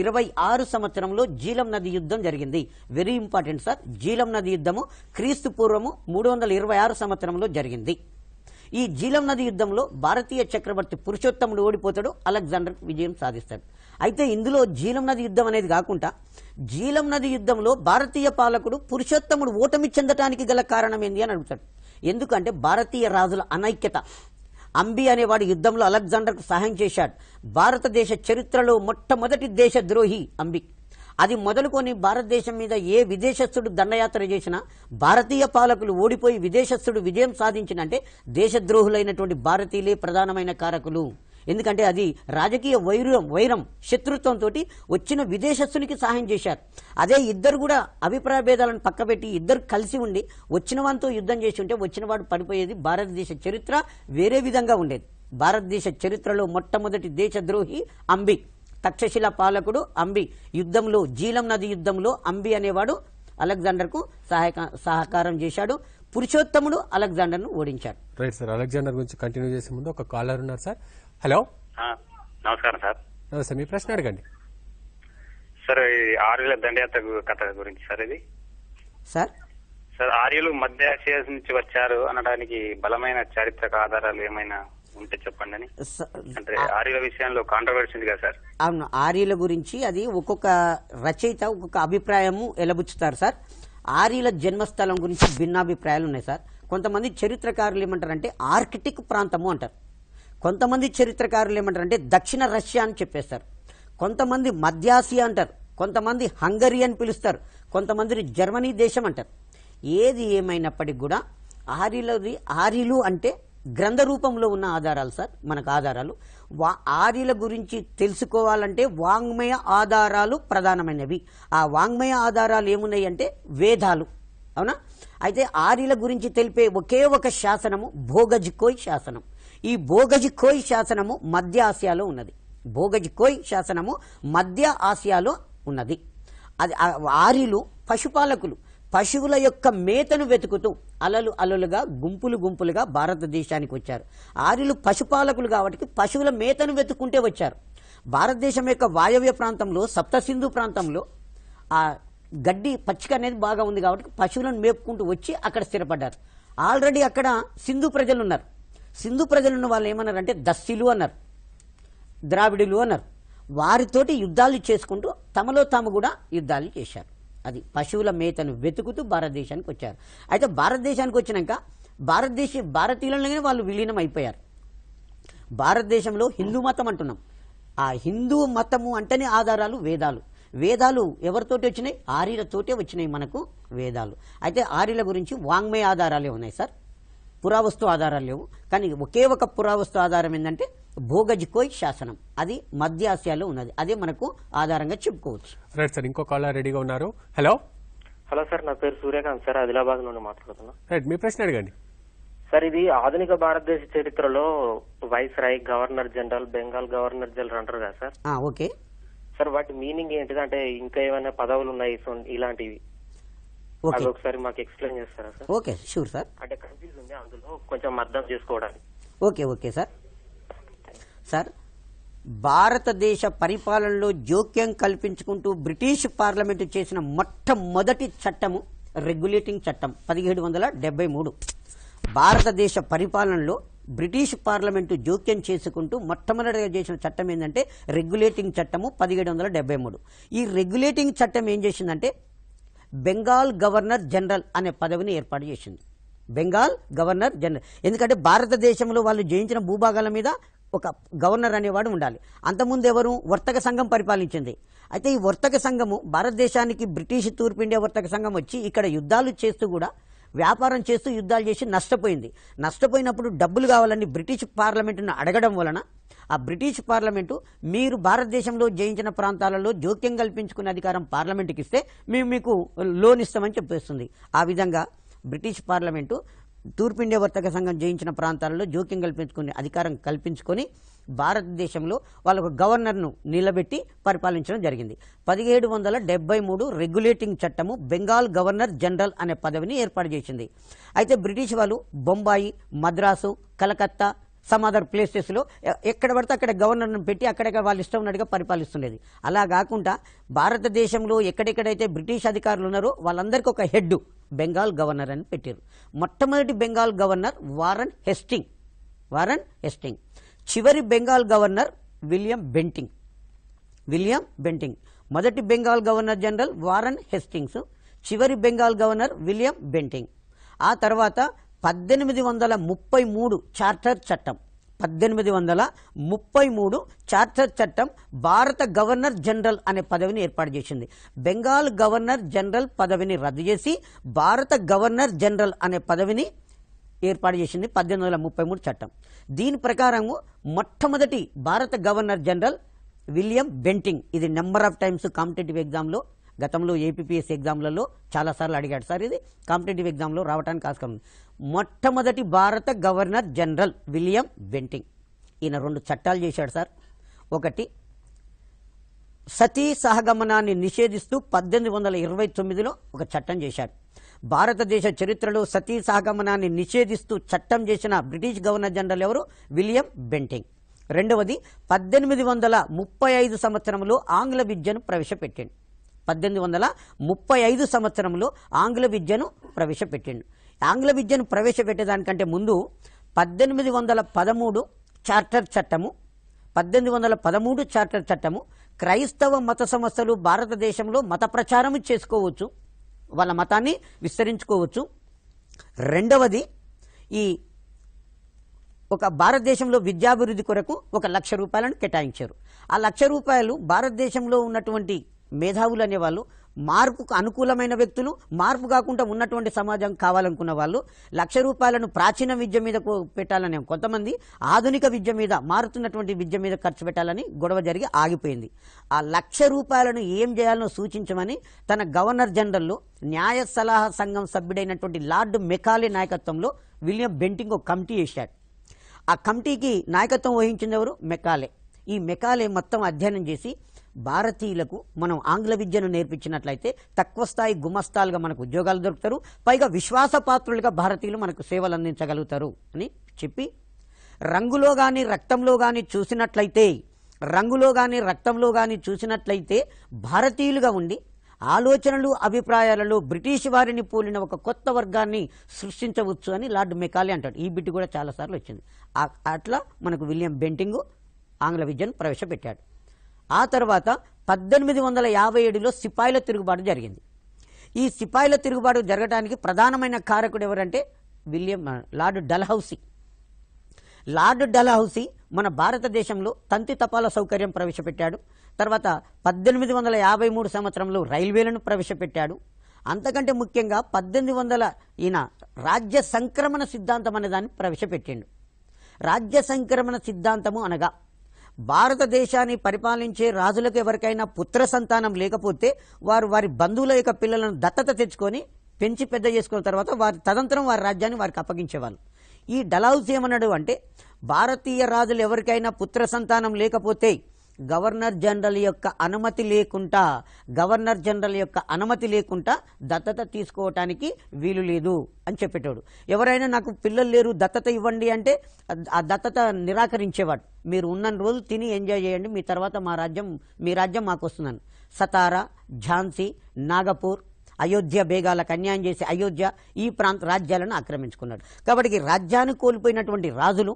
ఇరవై ఆరు సంవత్సరంలో జీలం నది యుద్ధం జరిగింది వెరీ ఇంపార్టెంట్ సార్ జీలం నది యుద్ధము క్రీస్తు పూర్వము మూడు వందల ఇరవై ఆరు సంవత్సరంలో జరిగింది ఈ జీలం నది యుద్ధంలో భారతీయ చక్రవర్తి పురుషోత్తముడు ఓడిపోతాడు అలెగ్జాండర్ విజయం సాధిస్తాడు అయితే ఇందులో జీలం నది యుద్ధం అనేది కాకుండా జీలం నది యుద్ధంలో భారతీయ పాలకుడు పురుషోత్తముడు ఓటమి చెందటానికి గల కారణం ఏంది అని అడుగుతాడు ఎందుకంటే భారతీయ రాజుల అనైక్యత అంబి అనేవాడు యుద్ధంలో అలెగ్జాండర్కు సహాయం చేశాడు భారతదేశ చరిత్రలో మొట్టమొదటి దేశద్రోహి అంబి అది మొదలుకొని భారతదేశం మీద ఏ విదేశస్థుడు దండయాత్ర చేసినా భారతీయ పాలకులు ఓడిపోయి విదేశస్థుడు విజయం సాధించినంటే దేశద్రోహులైనటువంటి భారతీయులే ప్రధానమైన కారకులు ఎందుకంటే అది రాజకీయ వైరం వైరం శత్రుత్వంతో వచ్చిన విదేశస్తునికి సహాయం చేశారు అదే ఇద్దరు కూడా అభిప్రాయ భేదాలను పక్కబెట్టి ఇద్దరు కలిసి ఉండి వచ్చిన వానితో యుద్ధం చేసి ఉంటే వచ్చినవాడు పడిపోయేది భారతదేశ చరిత్ర వేరే విధంగా ఉండేది భారతదేశ చరిత్రలో మొట్టమొదటి దేశద్రోహి అంబి తక్షశిల పాలకుడు అంబి యుద్ధంలో జీలం నది యుద్ధంలో అంబి అనేవాడు అలెగ్జాండర్కు సహాయక సహకారం చేశాడు పురుషోత్తముడు అలెగ్జాండర్ ను ఓడించాడు రైట్ సార్ అలెగ్జాండర్ గురించి కంటిన్యూ చేసే ముందు ఒక కాలర్ ఉన్నారు సార్ హలో నమస్కారం సార్ నమస్తే మీ ప్రశ్న అడగండి సార్ ఆర్యుల దండయాత్ర కథ గురించి సార్ ఇది సార్ సార్ ఆర్యులు మధ్య ఆసియా నుంచి వచ్చారు అనడానికి బలమైన చారిత్రక ఆధారాలు ఏమైనా ఉంటే చెప్పండి అని అంటే ఆర్యుల విషయంలో కాంట్రవర్సీ ఉంది కదా సార్ అవును ఆర్యుల గురించి అది ఒక్కొక్క రచయిత ఒక్కొక్క అభిప్రాయము ఎలబుచ్చుతారు సార్ ఆర్యుల జన్మస్థలం గురించి భిన్నాభిప్రాయాలు ఉన్నాయి సార్ కొంతమంది చరిత్రకారులు ఏమంటారు అంటే ఆర్కిటిక్ ప్రాంతము అంటారు కొంతమంది చరిత్రకారులు ఏమంటారు అంటే దక్షిణ రష్యా అని చెప్పేస్తారు కొంతమంది మధ్యాసియా అంటారు కొంతమంది హంగరీ అని పిలుస్తారు కొంతమంది జర్మనీ దేశం అంటారు ఏది ఏమైనప్పటికీ కూడా ఆర్యులది ఆర్యులు అంటే గ్రంథ రూపంలో ఉన్న ఆధారాలు సార్ మనకు ఆధారాలు వా ఆర్యుల గురించి తెలుసుకోవాలంటే వాంగ్మయ ఆధారాలు ప్రధానమైనవి ఆ వాంగ్మయ ఆధారాలు ఏమున్నాయి అంటే వేదాలు అవునా అయితే ఆర్యుల గురించి తెలిపే ఒకే ఒక శాసనము భోగజికోయ్ శాసనం ఈ భోగజికోయ్ శాసనము మధ్య ఆసియాలో ఉన్నది భోగజికోయ్ శాసనము మధ్య ఆసియాలో ఉన్నది అది ఆర్యులు పశుపాలకులు పశువుల యొక్క మేతను వెతుకుతూ అలలు అలలుగా గుంపులు గుంపులుగా భారతదేశానికి వచ్చారు ఆర్యులు పశుపాలకులు కాబట్టి పశువుల మేతను వెతుక్కుంటే వచ్చారు భారతదేశం యొక్క వాయవ్య ప్రాంతంలో సప్తసింధు ప్రాంతంలో ఆ గడ్డి పచ్చిక అనేది బాగా ఉంది కాబట్టి పశువులను మేపుకుంటూ వచ్చి అక్కడ స్థిరపడ్డారు ఆల్రెడీ అక్కడ సింధు ప్రజలు ఉన్నారు సింధు ప్రజలు ఉన్న వాళ్ళు ఏమన్నారు అంటే దస్సిలు అన్నారు ద్రావిడులు అన్నారు వారితోటి యుద్ధాలు చేసుకుంటూ తమలో తాము కూడా యుద్ధాలు చేశారు అది పశువుల మేతను వెతుకుతూ భారతదేశానికి వచ్చారు అయితే భారతదేశానికి వచ్చినాక భారతదేశ భారతీయులలోనే వాళ్ళు విలీనం అయిపోయారు భారతదేశంలో హిందూ మతం అంటున్నాం ఆ హిందూ మతము అంటేనే ఆధారాలు వేదాలు వేదాలు ఎవరితోటి వచ్చినాయి ఆర్యులతోటే వచ్చినాయి మనకు వేదాలు అయితే ఆర్యుల గురించి వాంగ్మయ ఆధారాలే ఉన్నాయి సార్ పురావస్తు ఆధారాలు లేవు కానీ ఒకే ఒక పురావస్తు ఆధారం ఏంటంటే భోగజ్కోయ్ శాసనం అది మధ్య ఆసియాలో ఉన్నది అదే మనకు ఆధారంగా చెప్పుకోవచ్చు రైట్ సార్ ఇంకో కాలర్ రెడీగా ఉన్నారు హలో హలో సార్ నా పేరు సూర్యకాంత్ సార్ ఆదిలాబాద్ నుండి మాట్లాడుతున్నాను రైట్ మీ ప్రశ్న అడగండి సార్ ఇది ఆధునిక భారతదేశ చరిత్రలో viceroy governor general Bengal governor general అంటారు కదా సార్ ఓకే సార్ వాటి మీనింగ్ ఏంటిది అంటే ఇంకా ఏమైనా పదవులు ఉన్నాయి ఇలాంటివి ఓకే ఒకసారి మాకు ఎక్స్ప్లెయిన్ చేస్తారా సార్ ఓకే షూర్ సార్ అంటే కన్ఫ్యూజ్ ఉంది అందులో కొంచెం అర్థం చేసుకోవడానికి ఓకే ఓకే సార్ సార్ భారతదేశ పరిపాలనలో జోక్యం కల్పించుకుంటూ బ్రిటిష్ పార్లమెంటు చేసిన మొట్టమొదటి చట్టము రెగ్యులేటింగ్ చట్టం పదిహేడు వందల డెబ్బై మూడు భారతదేశ పరిపాలనలో బ్రిటిష్ పార్లమెంటు జోక్యం చేసుకుంటూ మొట్టమొదటిగా చేసిన చట్టం ఏంటంటే రెగ్యులేటింగ్ చట్టము పదిహేడు వందల డెబ్బై మూడు ఈ రెగ్యులేటింగ్ చట్టం ఏం చేసిందంటే బెంగాల్ గవర్నర్ జనరల్ అనే పదవిని ఏర్పాటు చేసింది బెంగాల్ గవర్నర్ జనరల్ ఎందుకంటే భారతదేశంలో వాళ్ళు జయించిన భూభాగాల మీద ఒక గవర్నర్ అనేవాడు ఉండాలి అంతకుముందు ఎవరు వర్తక సంఘం పరిపాలించింది అయితే ఈ వర్తక సంఘము భారతదేశానికి బ్రిటిష్ తూర్పిండియా వర్తక సంఘం వచ్చి ఇక్కడ యుద్ధాలు చేస్తూ కూడా వ్యాపారం చేస్తూ యుద్ధాలు చేసి నష్టపోయింది నష్టపోయినప్పుడు డబ్బులు కావాలని బ్రిటిష్ పార్లమెంటును అడగడం వలన ఆ బ్రిటిష్ పార్లమెంటు మీరు భారతదేశంలో జయించిన ప్రాంతాలలో జోక్యం కల్పించుకునే అధికారం పార్లమెంటుకి ఇస్తే మేము మీకు లోన్ ఇస్తామని చెప్పేస్తుంది ఆ విధంగా బ్రిటిష్ పార్లమెంటు ఇండియా వర్తక సంఘం జయించిన ప్రాంతాలలో జోక్యం కల్పించుకునే అధికారం కల్పించుకొని భారతదేశంలో వాళ్ళకు గవర్నర్ను నిలబెట్టి పరిపాలించడం జరిగింది పదిహేడు వందల డెబ్బై మూడు రెగ్యులేటింగ్ చట్టము బెంగాల్ గవర్నర్ జనరల్ అనే పదవిని ఏర్పాటు చేసింది అయితే బ్రిటిష్ వాళ్ళు బొంబాయి మద్రాసు కలకత్తా సమ్ అదర్ ప్లేసెస్లో ఎక్కడ పడితే అక్కడ గవర్నర్ను పెట్టి అక్కడక్కడ వాళ్ళు ఇష్టం ఉన్నట్టుగా పరిపాలిస్తుండేది అలా కాకుండా భారతదేశంలో ఎక్కడెక్కడైతే బ్రిటిష్ అధికారులు ఉన్నారో వాళ్ళందరికీ ఒక హెడ్ బెంగాల్ గవర్నర్ అని పెట్టారు మొట్టమొదటి Bengal governor Warren Hasting Warren Hasting చివరి Bengal governor William Bentinck William Bentinck మొదటి Bengal governor general Warren Hastings చివరి బెంగాల్ గవర్నర్ విలియం బెంటింగ్ ఆ తర్వాత పద్దెనిమిది వందల ముప్పై మూడు చార్టర్ చట్టం పద్దెనిమిది వందల ముప్పై మూడు చార్టర్ చట్టం భారత గవర్నర్ జనరల్ అనే పదవిని ఏర్పాటు చేసింది బెంగాల్ గవర్నర్ జనరల్ పదవిని రద్దు చేసి భారత గవర్నర్ జనరల్ అనే పదవిని ఏర్పాటు చేసింది పద్దెనిమిది వందల ముప్పై మూడు చట్టం దీని ప్రకారము మొట్టమొదటి భారత గవర్నర్ జనరల్ విలియం బెంటింగ్ ఇది నెంబర్ ఆఫ్ టైమ్స్ కాంపిటేటివ్ ఎగ్జామ్లో గతంలో ఏపీఎస్ ఎగ్జామ్లలో చాలాసార్లు అడిగాడు సార్ ఇది కాంపిటేటివ్ ఎగ్జామ్లో రావడానికి ఆస్కారం ఉంది మొట్టమొదటి భారత గవర్నర్ జనరల్ విలియం బెంటింగ్ ఈయన రెండు చట్టాలు చేశాడు సార్ ఒకటి సతీ సహగమనాన్ని నిషేధిస్తూ పద్దెనిమిది వందల ఇరవై తొమ్మిదిలో ఒక చట్టం చేశారు భారతదేశ చరిత్రలో సతీ సహగమనాన్ని నిషేధిస్తూ చట్టం చేసిన బ్రిటిష్ గవర్నర్ జనరల్ ఎవరు విలియం బెంటింగ్ రెండవది పద్దెనిమిది వందల ముప్పై ఐదు సంవత్సరంలో ఆంగ్ల విద్యను ప్రవేశపెట్టాడు పద్దెనిమిది వందల ముప్పై ఐదు సంవత్సరంలో ఆంగ్ల విద్యను ప్రవేశపెట్టిండు ఆంగ్ల విద్యను ప్రవేశపెట్టేదానికంటే ముందు పద్దెనిమిది వందల పదమూడు చార్టర్ చట్టము పద్దెనిమిది వందల పదమూడు చార్టర్ చట్టము క్రైస్తవ మత సంస్థలు భారతదేశంలో మత ప్రచారం చేసుకోవచ్చు వాళ్ళ మతాన్ని విస్తరించుకోవచ్చు రెండవది ఈ ఒక భారతదేశంలో విద్యాభివృద్ధి కొరకు ఒక లక్ష రూపాయలను కేటాయించారు ఆ లక్ష రూపాయలు భారతదేశంలో ఉన్నటువంటి మేధావులు అనేవాళ్ళు మార్పుకు అనుకూలమైన వ్యక్తులు మార్పు కాకుండా ఉన్నటువంటి సమాజం కావాలనుకున్న వాళ్ళు లక్ష రూపాయలను ప్రాచీన విద్య మీద పెట్టాలని కొంతమంది ఆధునిక విద్య మీద మారుతున్నటువంటి విద్య మీద ఖర్చు పెట్టాలని గొడవ జరిగి ఆగిపోయింది ఆ లక్ష రూపాయలను ఏం చేయాలనో సూచించమని తన గవర్నర్ జనరల్ న్యాయ సలహా సంఘం సభ్యుడైనటువంటి లార్డ్ మెకాలే నాయకత్వంలో విలియం బెంటింగ్ ఒక కమిటీ వేశాడు ఆ కమిటీకి నాయకత్వం వహించింది ఎవరు మెకాలే ఈ మెకాలే మొత్తం అధ్యయనం చేసి భారతీయులకు మనం ఆంగ్ల విద్యను నేర్పించినట్లయితే తక్కువ స్థాయి గుమస్తాలుగా మనకు ఉద్యోగాలు దొరుకుతారు పైగా విశ్వాసపాత్రులుగా భారతీయులు మనకు సేవలు అందించగలుగుతారు అని చెప్పి రంగులో కానీ రక్తంలో కానీ చూసినట్లయితే రంగులో కానీ రక్తంలో కానీ చూసినట్లయితే భారతీయులుగా ఉండి ఆలోచనలు అభిప్రాయాలలో బ్రిటిష్ వారిని పోలిన ఒక కొత్త వర్గాన్ని సృష్టించవచ్చు అని లార్డ్ మెకాలి అంటాడు ఈ బిట్ కూడా చాలాసార్లు వచ్చింది అట్లా మనకు విలియం బెంటింగ్ ఆంగ్ల విద్యను ప్రవేశపెట్టాడు ఆ తర్వాత పద్దెనిమిది వందల యాభై ఏడులో సిపాయిల తిరుగుబాటు జరిగింది ఈ సిపాయిల తిరుగుబాటు జరగడానికి ప్రధానమైన కారకుడు ఎవరంటే William Lord Dalhousie Lord Dalhousie మన భారతదేశంలో తంతి తపాల సౌకర్యం ప్రవేశపెట్టాడు తర్వాత పద్దెనిమిది వందల యాభై మూడు సంవత్సరంలో రైల్వేలను ప్రవేశపెట్టాడు అంతకంటే ముఖ్యంగా పద్దెనిమిది వందల ఈయన రాజ్య సంక్రమణ సిద్ధాంతం అనే దాన్ని ప్రవేశపెట్టిండు రాజ్య సంక్రమణ సిద్ధాంతము అనగా భారతదేశాన్ని పరిపాలించే రాజులకు ఎవరికైనా పుత్ర సంతానం లేకపోతే వారు వారి బంధువుల యొక్క పిల్లలను దత్తత తెచ్చుకొని పెంచి పెద్ద చేసుకున్న తర్వాత వారి తదంతరం వారి రాజ్యాన్ని వారికి అప్పగించేవాళ్ళు ఈ డలౌస్ ఏమన్నాడు అంటే భారతీయ రాజులు ఎవరికైనా పుత్ర సంతానం లేకపోతే గవర్నర్ జనరల్ యొక్క అనుమతి లేకుండా గవర్నర్ జనరల్ యొక్క అనుమతి లేకుండా దత్తత తీసుకోవటానికి వీలు లేదు అని చెప్పేటోడు ఎవరైనా నాకు పిల్లలు లేరు దత్తత ఇవ్వండి అంటే ఆ దత్తత నిరాకరించేవాడు మీరు ఉన్న రోజు తిని ఎంజాయ్ చేయండి మీ తర్వాత మా రాజ్యం మీ రాజ్యం మాకు వస్తుందని సతారా ఝాన్సీ నాగపూర్ అయోధ్య బేగాలకు అన్యాయం చేసి అయోధ్య ఈ ప్రాంత రాజ్యాలను ఆక్రమించుకున్నాడు కాబట్టి రాజ్యాన్ని కోల్పోయినటువంటి రాజులు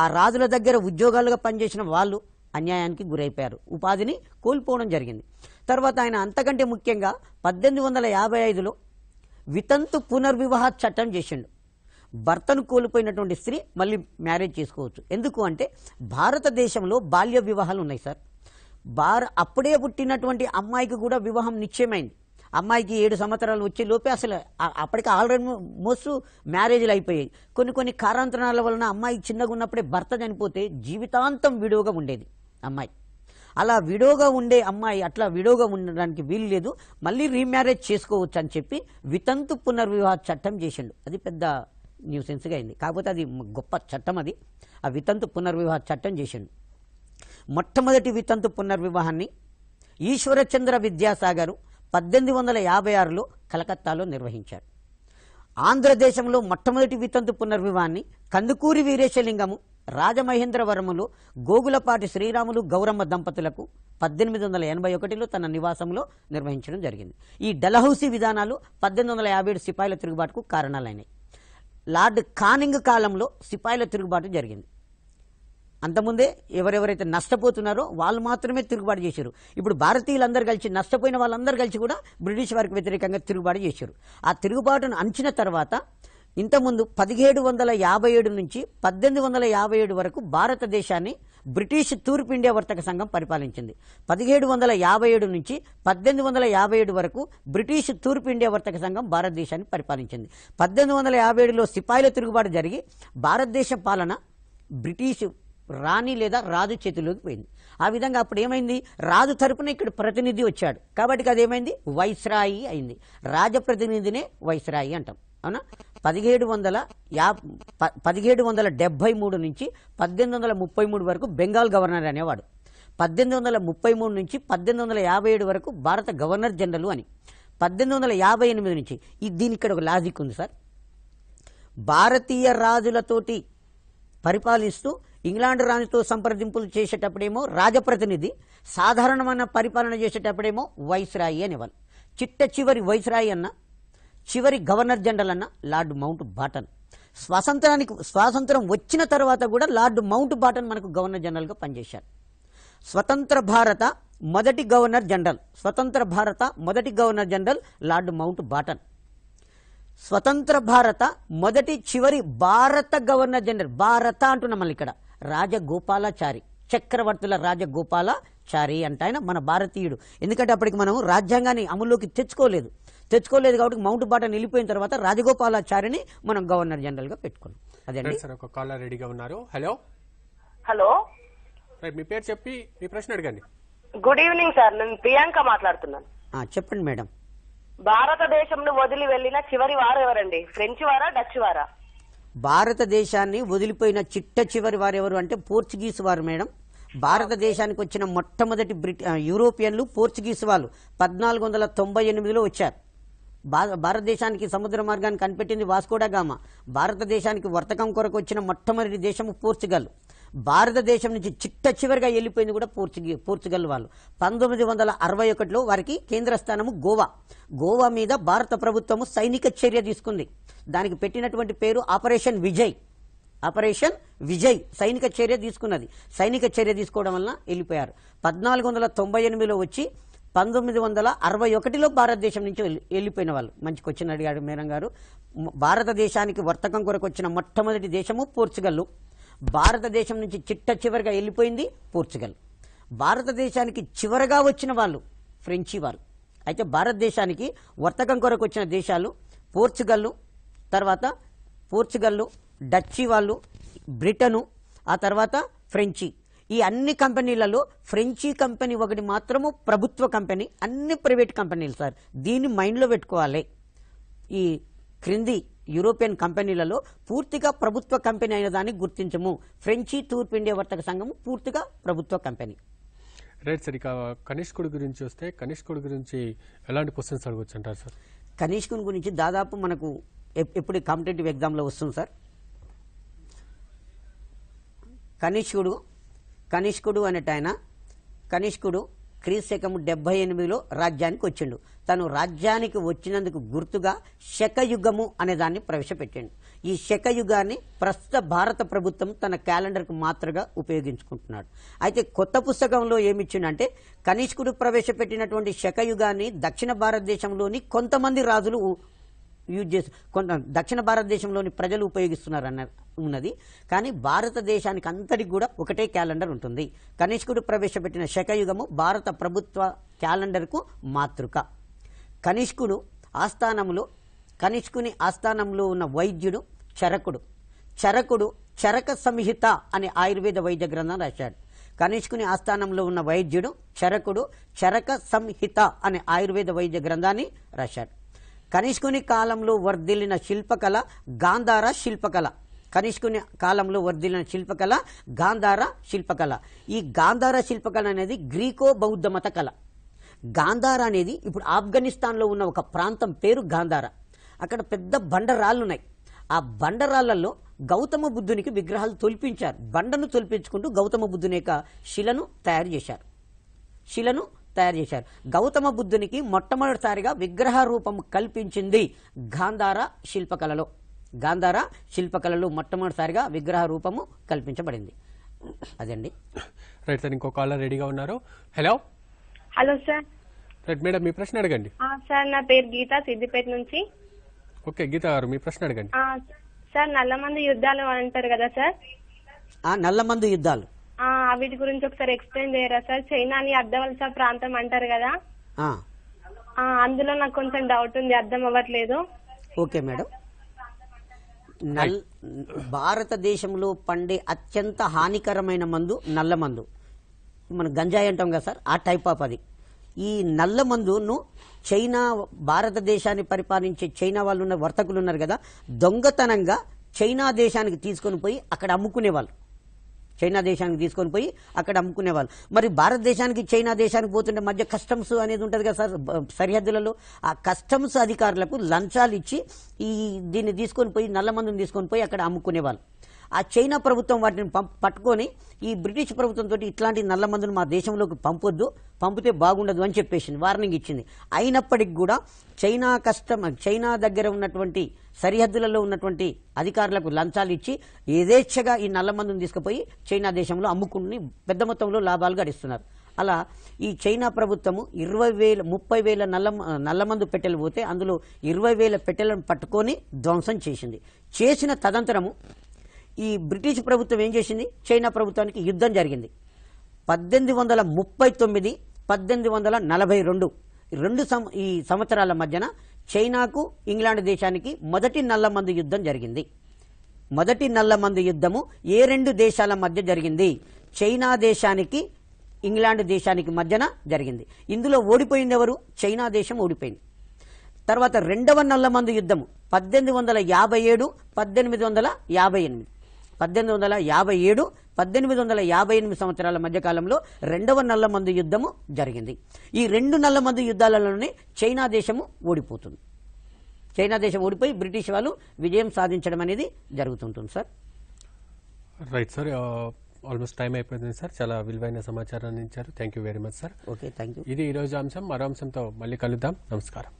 ఆ రాజుల దగ్గర ఉద్యోగాలుగా పనిచేసిన వాళ్ళు అన్యాయానికి గురైపోయారు ఉపాధిని కోల్పోవడం జరిగింది తర్వాత ఆయన అంతకంటే ముఖ్యంగా పద్దెనిమిది వందల యాభై ఐదులో వితంతు పునర్వివాహ చట్టం చేసిండు భర్తను కోల్పోయినటువంటి స్త్రీ మళ్ళీ మ్యారేజ్ చేసుకోవచ్చు ఎందుకు అంటే భారతదేశంలో బాల్య వివాహాలు ఉన్నాయి సార్ భార అప్పుడే పుట్టినటువంటి అమ్మాయికి కూడా వివాహం నిశ్చయమైంది అమ్మాయికి ఏడు సంవత్సరాలు వచ్చే లోపే అసలు అప్పటికి ఆల్రెడీ మోస్ట్ మ్యారేజ్లు అయిపోయాయి కొన్ని కొన్ని కారాంతరాల వలన అమ్మాయి చిన్నగా ఉన్నప్పుడే భర్త చనిపోతే జీవితాంతం విడువగా ఉండేది అమ్మాయి అలా విడోగా ఉండే అమ్మాయి అట్లా విడోగా ఉండడానికి వీలు లేదు మళ్ళీ రీమ్యారేజ్ చేసుకోవచ్చు అని చెప్పి వితంతు పునర్వివాహ చట్టం చేసిండు అది పెద్ద న్యూసెన్స్గా అయింది కాకపోతే అది గొప్ప చట్టం అది ఆ వితంతు పునర్వివాహ చట్టం చేసిండు మొట్టమొదటి వితంతు పునర్వివాహాన్ని ఈశ్వరచంద్ర విద్యాసాగర్ పద్దెనిమిది వందల యాభై ఆరులో కలకత్తాలో నిర్వహించారు ఆంధ్రదేశంలో మొట్టమొదటి వితంతు పునర్వివాహాన్ని కందుకూరి వీరేశలింగము రాజమహేంద్రవరములు గోగులపాటి శ్రీరాములు గౌరమ్మ దంపతులకు పద్దెనిమిది వందల ఎనభై ఒకటిలో తన నివాసంలో నిర్వహించడం జరిగింది ఈ డలహౌసీ విధానాలు పద్దెనిమిది వందల యాభై ఏడు సిపాయిల తిరుగుబాటుకు కారణాలైనాయి లార్డ్ కానింగ్ కాలంలో సిపాయిల తిరుగుబాటు జరిగింది అంతకుముందే ఎవరెవరైతే నష్టపోతున్నారో వాళ్ళు మాత్రమే తిరుగుబాటు చేశారు ఇప్పుడు భారతీయులందరూ కలిసి నష్టపోయిన వాళ్ళందరూ కలిసి కూడా బ్రిటిష్ వారికి వ్యతిరేకంగా తిరుగుబాటు చేశారు ఆ తిరుగుబాటును అంచిన తర్వాత ఇంతకుముందు పదిహేడు వందల యాభై ఏడు నుంచి పద్దెనిమిది వందల యాభై ఏడు వరకు భారతదేశాన్ని బ్రిటిష్ తూర్పు ఇండియా వర్తక సంఘం పరిపాలించింది పదిహేడు వందల యాభై ఏడు నుంచి పద్దెనిమిది వందల యాభై ఏడు వరకు బ్రిటిష్ తూర్పు ఇండియా వర్తక సంఘం భారతదేశాన్ని పరిపాలించింది పద్దెనిమిది వందల యాభై ఏడులో సిపాయిల తిరుగుబాటు జరిగి భారతదేశ పాలన బ్రిటిష్ రాణి లేదా రాజు చేతిలోకి పోయింది ఆ విధంగా అప్పుడు ఏమైంది రాజు తరపున ఇక్కడ ప్రతినిధి వచ్చాడు కాబట్టి అదేమైంది వైస్రాయి అయింది రాజప్రతినిధినే వైస్రాయి అంటాం అవునా పదిహేడు వందల యా పదిహేడు వందల డెబ్బై మూడు నుంచి పద్దెనిమిది వందల ముప్పై మూడు వరకు బెంగాల్ గవర్నర్ అనేవాడు పద్దెనిమిది వందల ముప్పై మూడు నుంచి పద్దెనిమిది వందల యాభై ఏడు వరకు భారత గవర్నర్ జనరల్ అని పద్దెనిమిది వందల యాభై ఎనిమిది నుంచి దీని ఇక్కడ ఒక లాజిక్ ఉంది సార్ భారతీయ రాజులతోటి పరిపాలిస్తూ ఇంగ్లాండ్ రాజుతో సంప్రదింపులు చేసేటప్పుడేమో రాజప్రతినిధి సాధారణమైన పరిపాలన చేసేటప్పుడేమో వైస్రాయి అనేవాళ్ళు చిట్ట చివరి వైస్రాయి అన్న చివరి గవర్నర్ జనరల్ అన్న లార్డ్ మౌంట్ బాటన్ స్వాతంత్రానికి స్వాతంత్రం వచ్చిన తర్వాత కూడా లార్డ్ మౌంట్ బాటన్ మనకు గవర్నర్ జనరల్గా పనిచేశారు స్వతంత్ర భారత మొదటి గవర్నర్ జనరల్ స్వతంత్ర భారత మొదటి governor general Lord Mountbatten స్వతంత్ర భారత మొదటి చివరి భారత గవర్నర్ జనరల్ భారత అంటున్నాం మనం ఇక్కడ రాజగోపాలాచారి చక్రవర్తుల రాజగోపాలాచారి అంటే ఆయన మన భారతీయుడు ఎందుకంటే అప్పటికి మనం రాజ్యాంగాన్ని అమల్లోకి తెచ్చుకోలేదు తెచ్చుకోలేదు కాబట్టి మౌంట్ బాటన్ వెళ్ళిపోయిన తర్వాత రాజగోపాలాచారిని మనం గవర్నర్ జనరల్ గా పెట్టుకున్నాం రెడీగా ఉన్నారు హలో హలో చెప్పి మీ ప్రశ్న అడగండి గుడ్ ఈవినింగ్ సార్ నేను ప్రియాంక మాట్లాడుతున్నాను చెప్పండి మేడం భారతదేశంను వదిలి వెళ్ళిన చివరి వారు ఎవరండి ఫ్రెంచ్ వారా డచ్ వారా భారతదేశాన్ని వదిలిపోయిన చిట్ట చివరి వారు ఎవరు అంటే పోర్చుగీస్ వారు మేడం భారతదేశానికి వచ్చిన మొట్టమొదటి బ్రిటి యూరోపియన్లు పోర్చుగీస్ వాళ్ళు పద్నాలుగు వందల తొంభై ఎనిమిదిలో వచ్చారు భారతదేశానికి సముద్ర మార్గాన్ని కనిపెట్టింది వాస్కోడాగామ భారతదేశానికి వర్తకం కొరకు వచ్చిన మొట్టమొదటి దేశము పోర్చుగల్ భారతదేశం నుంచి చిట్ట చివరిగా వెళ్ళిపోయింది కూడా పోర్చుగీ పోర్చుగల్ వాళ్ళు పంతొమ్మిది వందల అరవై ఒకటిలో వారికి కేంద్రస్థానము గోవా గోవా మీద భారత ప్రభుత్వము సైనిక చర్య తీసుకుంది దానికి పెట్టినటువంటి పేరు ఆపరేషన్ విజయ్ ఆపరేషన్ విజయ్ సైనిక చర్య తీసుకున్నది సైనిక చర్య తీసుకోవడం వలన వెళ్ళిపోయారు పద్నాలుగు వందల తొంభై ఎనిమిదిలో వచ్చి పంతొమ్మిది వందల అరవై ఒకటిలో భారతదేశం నుంచి వెళ్ళిపోయిన వాళ్ళు మంచి క్వశ్చన్ అడిగాడు మేనం గారు భారతదేశానికి వర్తకం కొరకు వచ్చిన మొట్టమొదటి దేశము పోర్చుగల్ భారతదేశం నుంచి చిట్ట చివరిగా వెళ్ళిపోయింది పోర్చుగల్ భారతదేశానికి చివరగా వచ్చిన వాళ్ళు ఫ్రెంచి వాళ్ళు అయితే భారతదేశానికి వర్తకం కొరకు వచ్చిన దేశాలు పోర్చుగల్ తర్వాత పోర్చుగల్ డచ్చి వాళ్ళు బ్రిటను ఆ తర్వాత ఫ్రెంచి ఈ అన్ని కంపెనీలలో ఫ్రెంచి కంపెనీ ఒకటి మాత్రము ప్రభుత్వ కంపెనీ అన్ని ప్రైవేట్ కంపెనీలు సార్ దీన్ని మైండ్లో పెట్టుకోవాలి ఈ క్రింది యూరోపియన్ కంపెనీలలో పూర్తిగా ప్రభుత్వ కంపెనీ అయిన దాన్ని గుర్తించము ఫ్రెంచి తూర్పు ఇండియా వర్తక సంఘం పూర్తిగా ప్రభుత్వ కంపెనీ రైట్ సార్ ఇక కనిష్కుడి గురించి వస్తే కనిష్కుడి గురించి ఎలాంటి క్వశ్చన్స్ అడగచ్చు అంటారు సార్ కనిష్కుని గురించి దాదాపు మనకు ఎప్పుడు కాంపిటేటివ్ ఎగ్జామ్లో వస్తుంది సార్ కనిష్కుడు కనిష్కుడు అనేట ఆయన కనిష్కుడు క్రీశకము డెబ్బై ఎనిమిదిలో రాజ్యానికి వచ్చిండు తను రాజ్యానికి వచ్చినందుకు గుర్తుగా శకయుగము అనే దాన్ని ప్రవేశపెట్టిండు ఈ శకయుగాన్ని ప్రస్తుత భారత ప్రభుత్వం తన క్యాలెండర్కు మాత్రగా ఉపయోగించుకుంటున్నాడు అయితే కొత్త పుస్తకంలో ఏమిచ్చిండంటే కనిష్కుడు ప్రవేశపెట్టినటువంటి శకయుగాన్ని దక్షిణ భారతదేశంలోని కొంతమంది రాజులు యూజ్ చేసి కొంత దక్షిణ భారతదేశంలోని ప్రజలు ఉపయోగిస్తున్నారు అన్న ఉన్నది కానీ భారతదేశానికి అంతటి కూడా ఒకటే క్యాలెండర్ ఉంటుంది కనిష్కుడు ప్రవేశపెట్టిన శకయుగము భారత ప్రభుత్వ క్యాలెండర్కు మాతృక కనిష్కుడు ఆస్థానంలో కనిష్కుని ఆస్థానంలో ఉన్న వైద్యుడు చరకుడు చరకుడు చరక సంహిత అనే ఆయుర్వేద వైద్య గ్రంథం రాశాడు కనిష్కుని ఆస్థానంలో ఉన్న వైద్యుడు చరకుడు చరక సంహిత అనే ఆయుర్వేద వైద్య గ్రంథాన్ని రాశాడు కనిష్కుని కాలంలో వర్దిలిన శిల్పకళ గాంధార శిల్పకళ కనిష్కుని కాలంలో వర్దిలిన శిల్పకళ గాంధార శిల్పకళ ఈ గాంధార శిల్పకళ అనేది గ్రీకో బౌద్ధ మత కళ గాంధార అనేది ఇప్పుడు ఆఫ్ఘనిస్తాన్లో ఉన్న ఒక ప్రాంతం పేరు గాంధార అక్కడ పెద్ద బండరాళ్ళు ఉన్నాయి ఆ బండరాళ్లలో గౌతమ బుద్ధునికి విగ్రహాలు తొలిపించారు బండను తొలిపించుకుంటూ గౌతమ బుద్ధుని యొక్క శిలను తయారు చేశారు శిలను తయారు చేశారు గౌతమ బుద్ధునికి మొట్టమొదటిసారిగా విగ్రహ రూపం కల్పించింది గాంధార శిల్పకళలో గాంధార శిల్పకళలో మొట్టమొదటిసారిగా విగ్రహ రూపము కల్పించబడింది అదండి రైట్ సార్ ఇంకో కాలర్ రెడీగా ఉన్నారు hello hello sir right madam మీ ప్రశ్న అడగండి సార్ నా పేరు గీత సిద్దిపేట నుంచి ఓకే గీత గారు మీ ప్రశ్న అడగండి సార్ నల్లమంది యుద్ధాలు అంటారు కదా సార్ నల్లమంది యుద్ధాలు వీటి గురించి ఒకసారి ఎక్స్ప్లెయిన్ చేయరా సార్ చైనా అని అద్దవలస ప్రాంతం అంటారు కదా అందులో నాకు కొంచెం డౌట్ ఉంది అర్థం అవ్వట్లేదు ఓకే మేడం నల్ భారతదేశంలో పండే అత్యంత హానికరమైన మందు నల్ల మందు మనం గంజాయి అంటాం కదా సార్ ఆ టైప్ ఆఫ్ అది ఈ నల్ల మందును చైనా భారతదేశాన్ని పరిపాలించే చైనా వాళ్ళు ఉన్న వర్తకులు ఉన్నారు కదా దొంగతనంగా చైనా దేశానికి తీసుకొని పోయి అక్కడ అమ్ముకునేవాళ్ళు చైనా దేశానికి తీసుకొని పోయి అక్కడ అమ్ముకునేవాళ్ళు మరి భారతదేశానికి చైనా దేశానికి పోతుంటే మధ్య కస్టమ్స్ అనేది ఉంటుంది కదా సార్ సరిహద్దులలో ఆ కస్టమ్స్ అధికారులకు లంచాలు ఇచ్చి ఈ దీన్ని తీసుకొని పోయి నల్ల మందుని తీసుకొని పోయి అక్కడ అమ్ముకునేవాళ్ళు ఆ చైనా ప్రభుత్వం వాటిని పట్టుకొని ఈ బ్రిటిష్ ప్రభుత్వంతో ఇట్లాంటి నల్ల మందులు మా దేశంలోకి పంపొద్దు పంపితే బాగుండదు అని చెప్పేసింది వార్నింగ్ ఇచ్చింది అయినప్పటికి కూడా చైనా కస్టమ్ చైనా దగ్గర ఉన్నటువంటి సరిహద్దులలో ఉన్నటువంటి అధికారులకు లంచాలు ఇచ్చి యథేచ్ఛగా ఈ నల్ల మందును తీసుకుపోయి చైనా దేశంలో అమ్ముకుని పెద్ద మొత్తంలో లాభాలు గడిస్తున్నారు అలా ఈ చైనా ప్రభుత్వము ఇరవై వేల ముప్పై వేల నల్ల నల్లమందు పెట్టెలు పోతే అందులో ఇరవై వేల పెట్టెలను పట్టుకొని ధ్వంసం చేసింది చేసిన తదంతరము ఈ బ్రిటిష్ ప్రభుత్వం ఏం చేసింది చైనా ప్రభుత్వానికి యుద్ధం జరిగింది పద్దెనిమిది వందల ముప్పై తొమ్మిది పద్దెనిమిది వందల నలభై రెండు రెండు సం ఈ సంవత్సరాల మధ్యన చైనాకు ఇంగ్లాండ్ దేశానికి మొదటి నల్లమందు యుద్ధం జరిగింది మొదటి నల్లమందు యుద్ధము ఏ రెండు దేశాల మధ్య జరిగింది చైనా దేశానికి ఇంగ్లాండ్ దేశానికి మధ్యన జరిగింది ఇందులో ఓడిపోయింది ఎవరు చైనా దేశం ఓడిపోయింది తర్వాత రెండవ నల్లమందు యుద్ధము పద్దెనిమిది వందల యాభై ఏడు పద్దెనిమిది వందల యాభై ఎనిమిది పద్దెనిమిది వందల యాభై ఏడు పద్దెనిమిది వందల యాభై ఎనిమిది సంవత్సరాల మధ్యకాలంలో రెండవ నల్లమందు యుద్ధము జరిగింది ఈ రెండు నల్లమందు యుద్ధాలలోనే చైనా దేశము ఓడిపోతుంది చైనా దేశం ఓడిపోయి బ్రిటిష్ వాళ్ళు విజయం సాధించడం అనేది జరుగుతుంటుంది sir right sir almost time అయిపోయింది సార్ చాలా విలువైన సమాచారాన్ని ఇచ్చారు thank very much sir okay thank ఇది ఈరోజు అంశం మరో అంశంతో మళ్ళీ కలుద్దాం నమస్కారం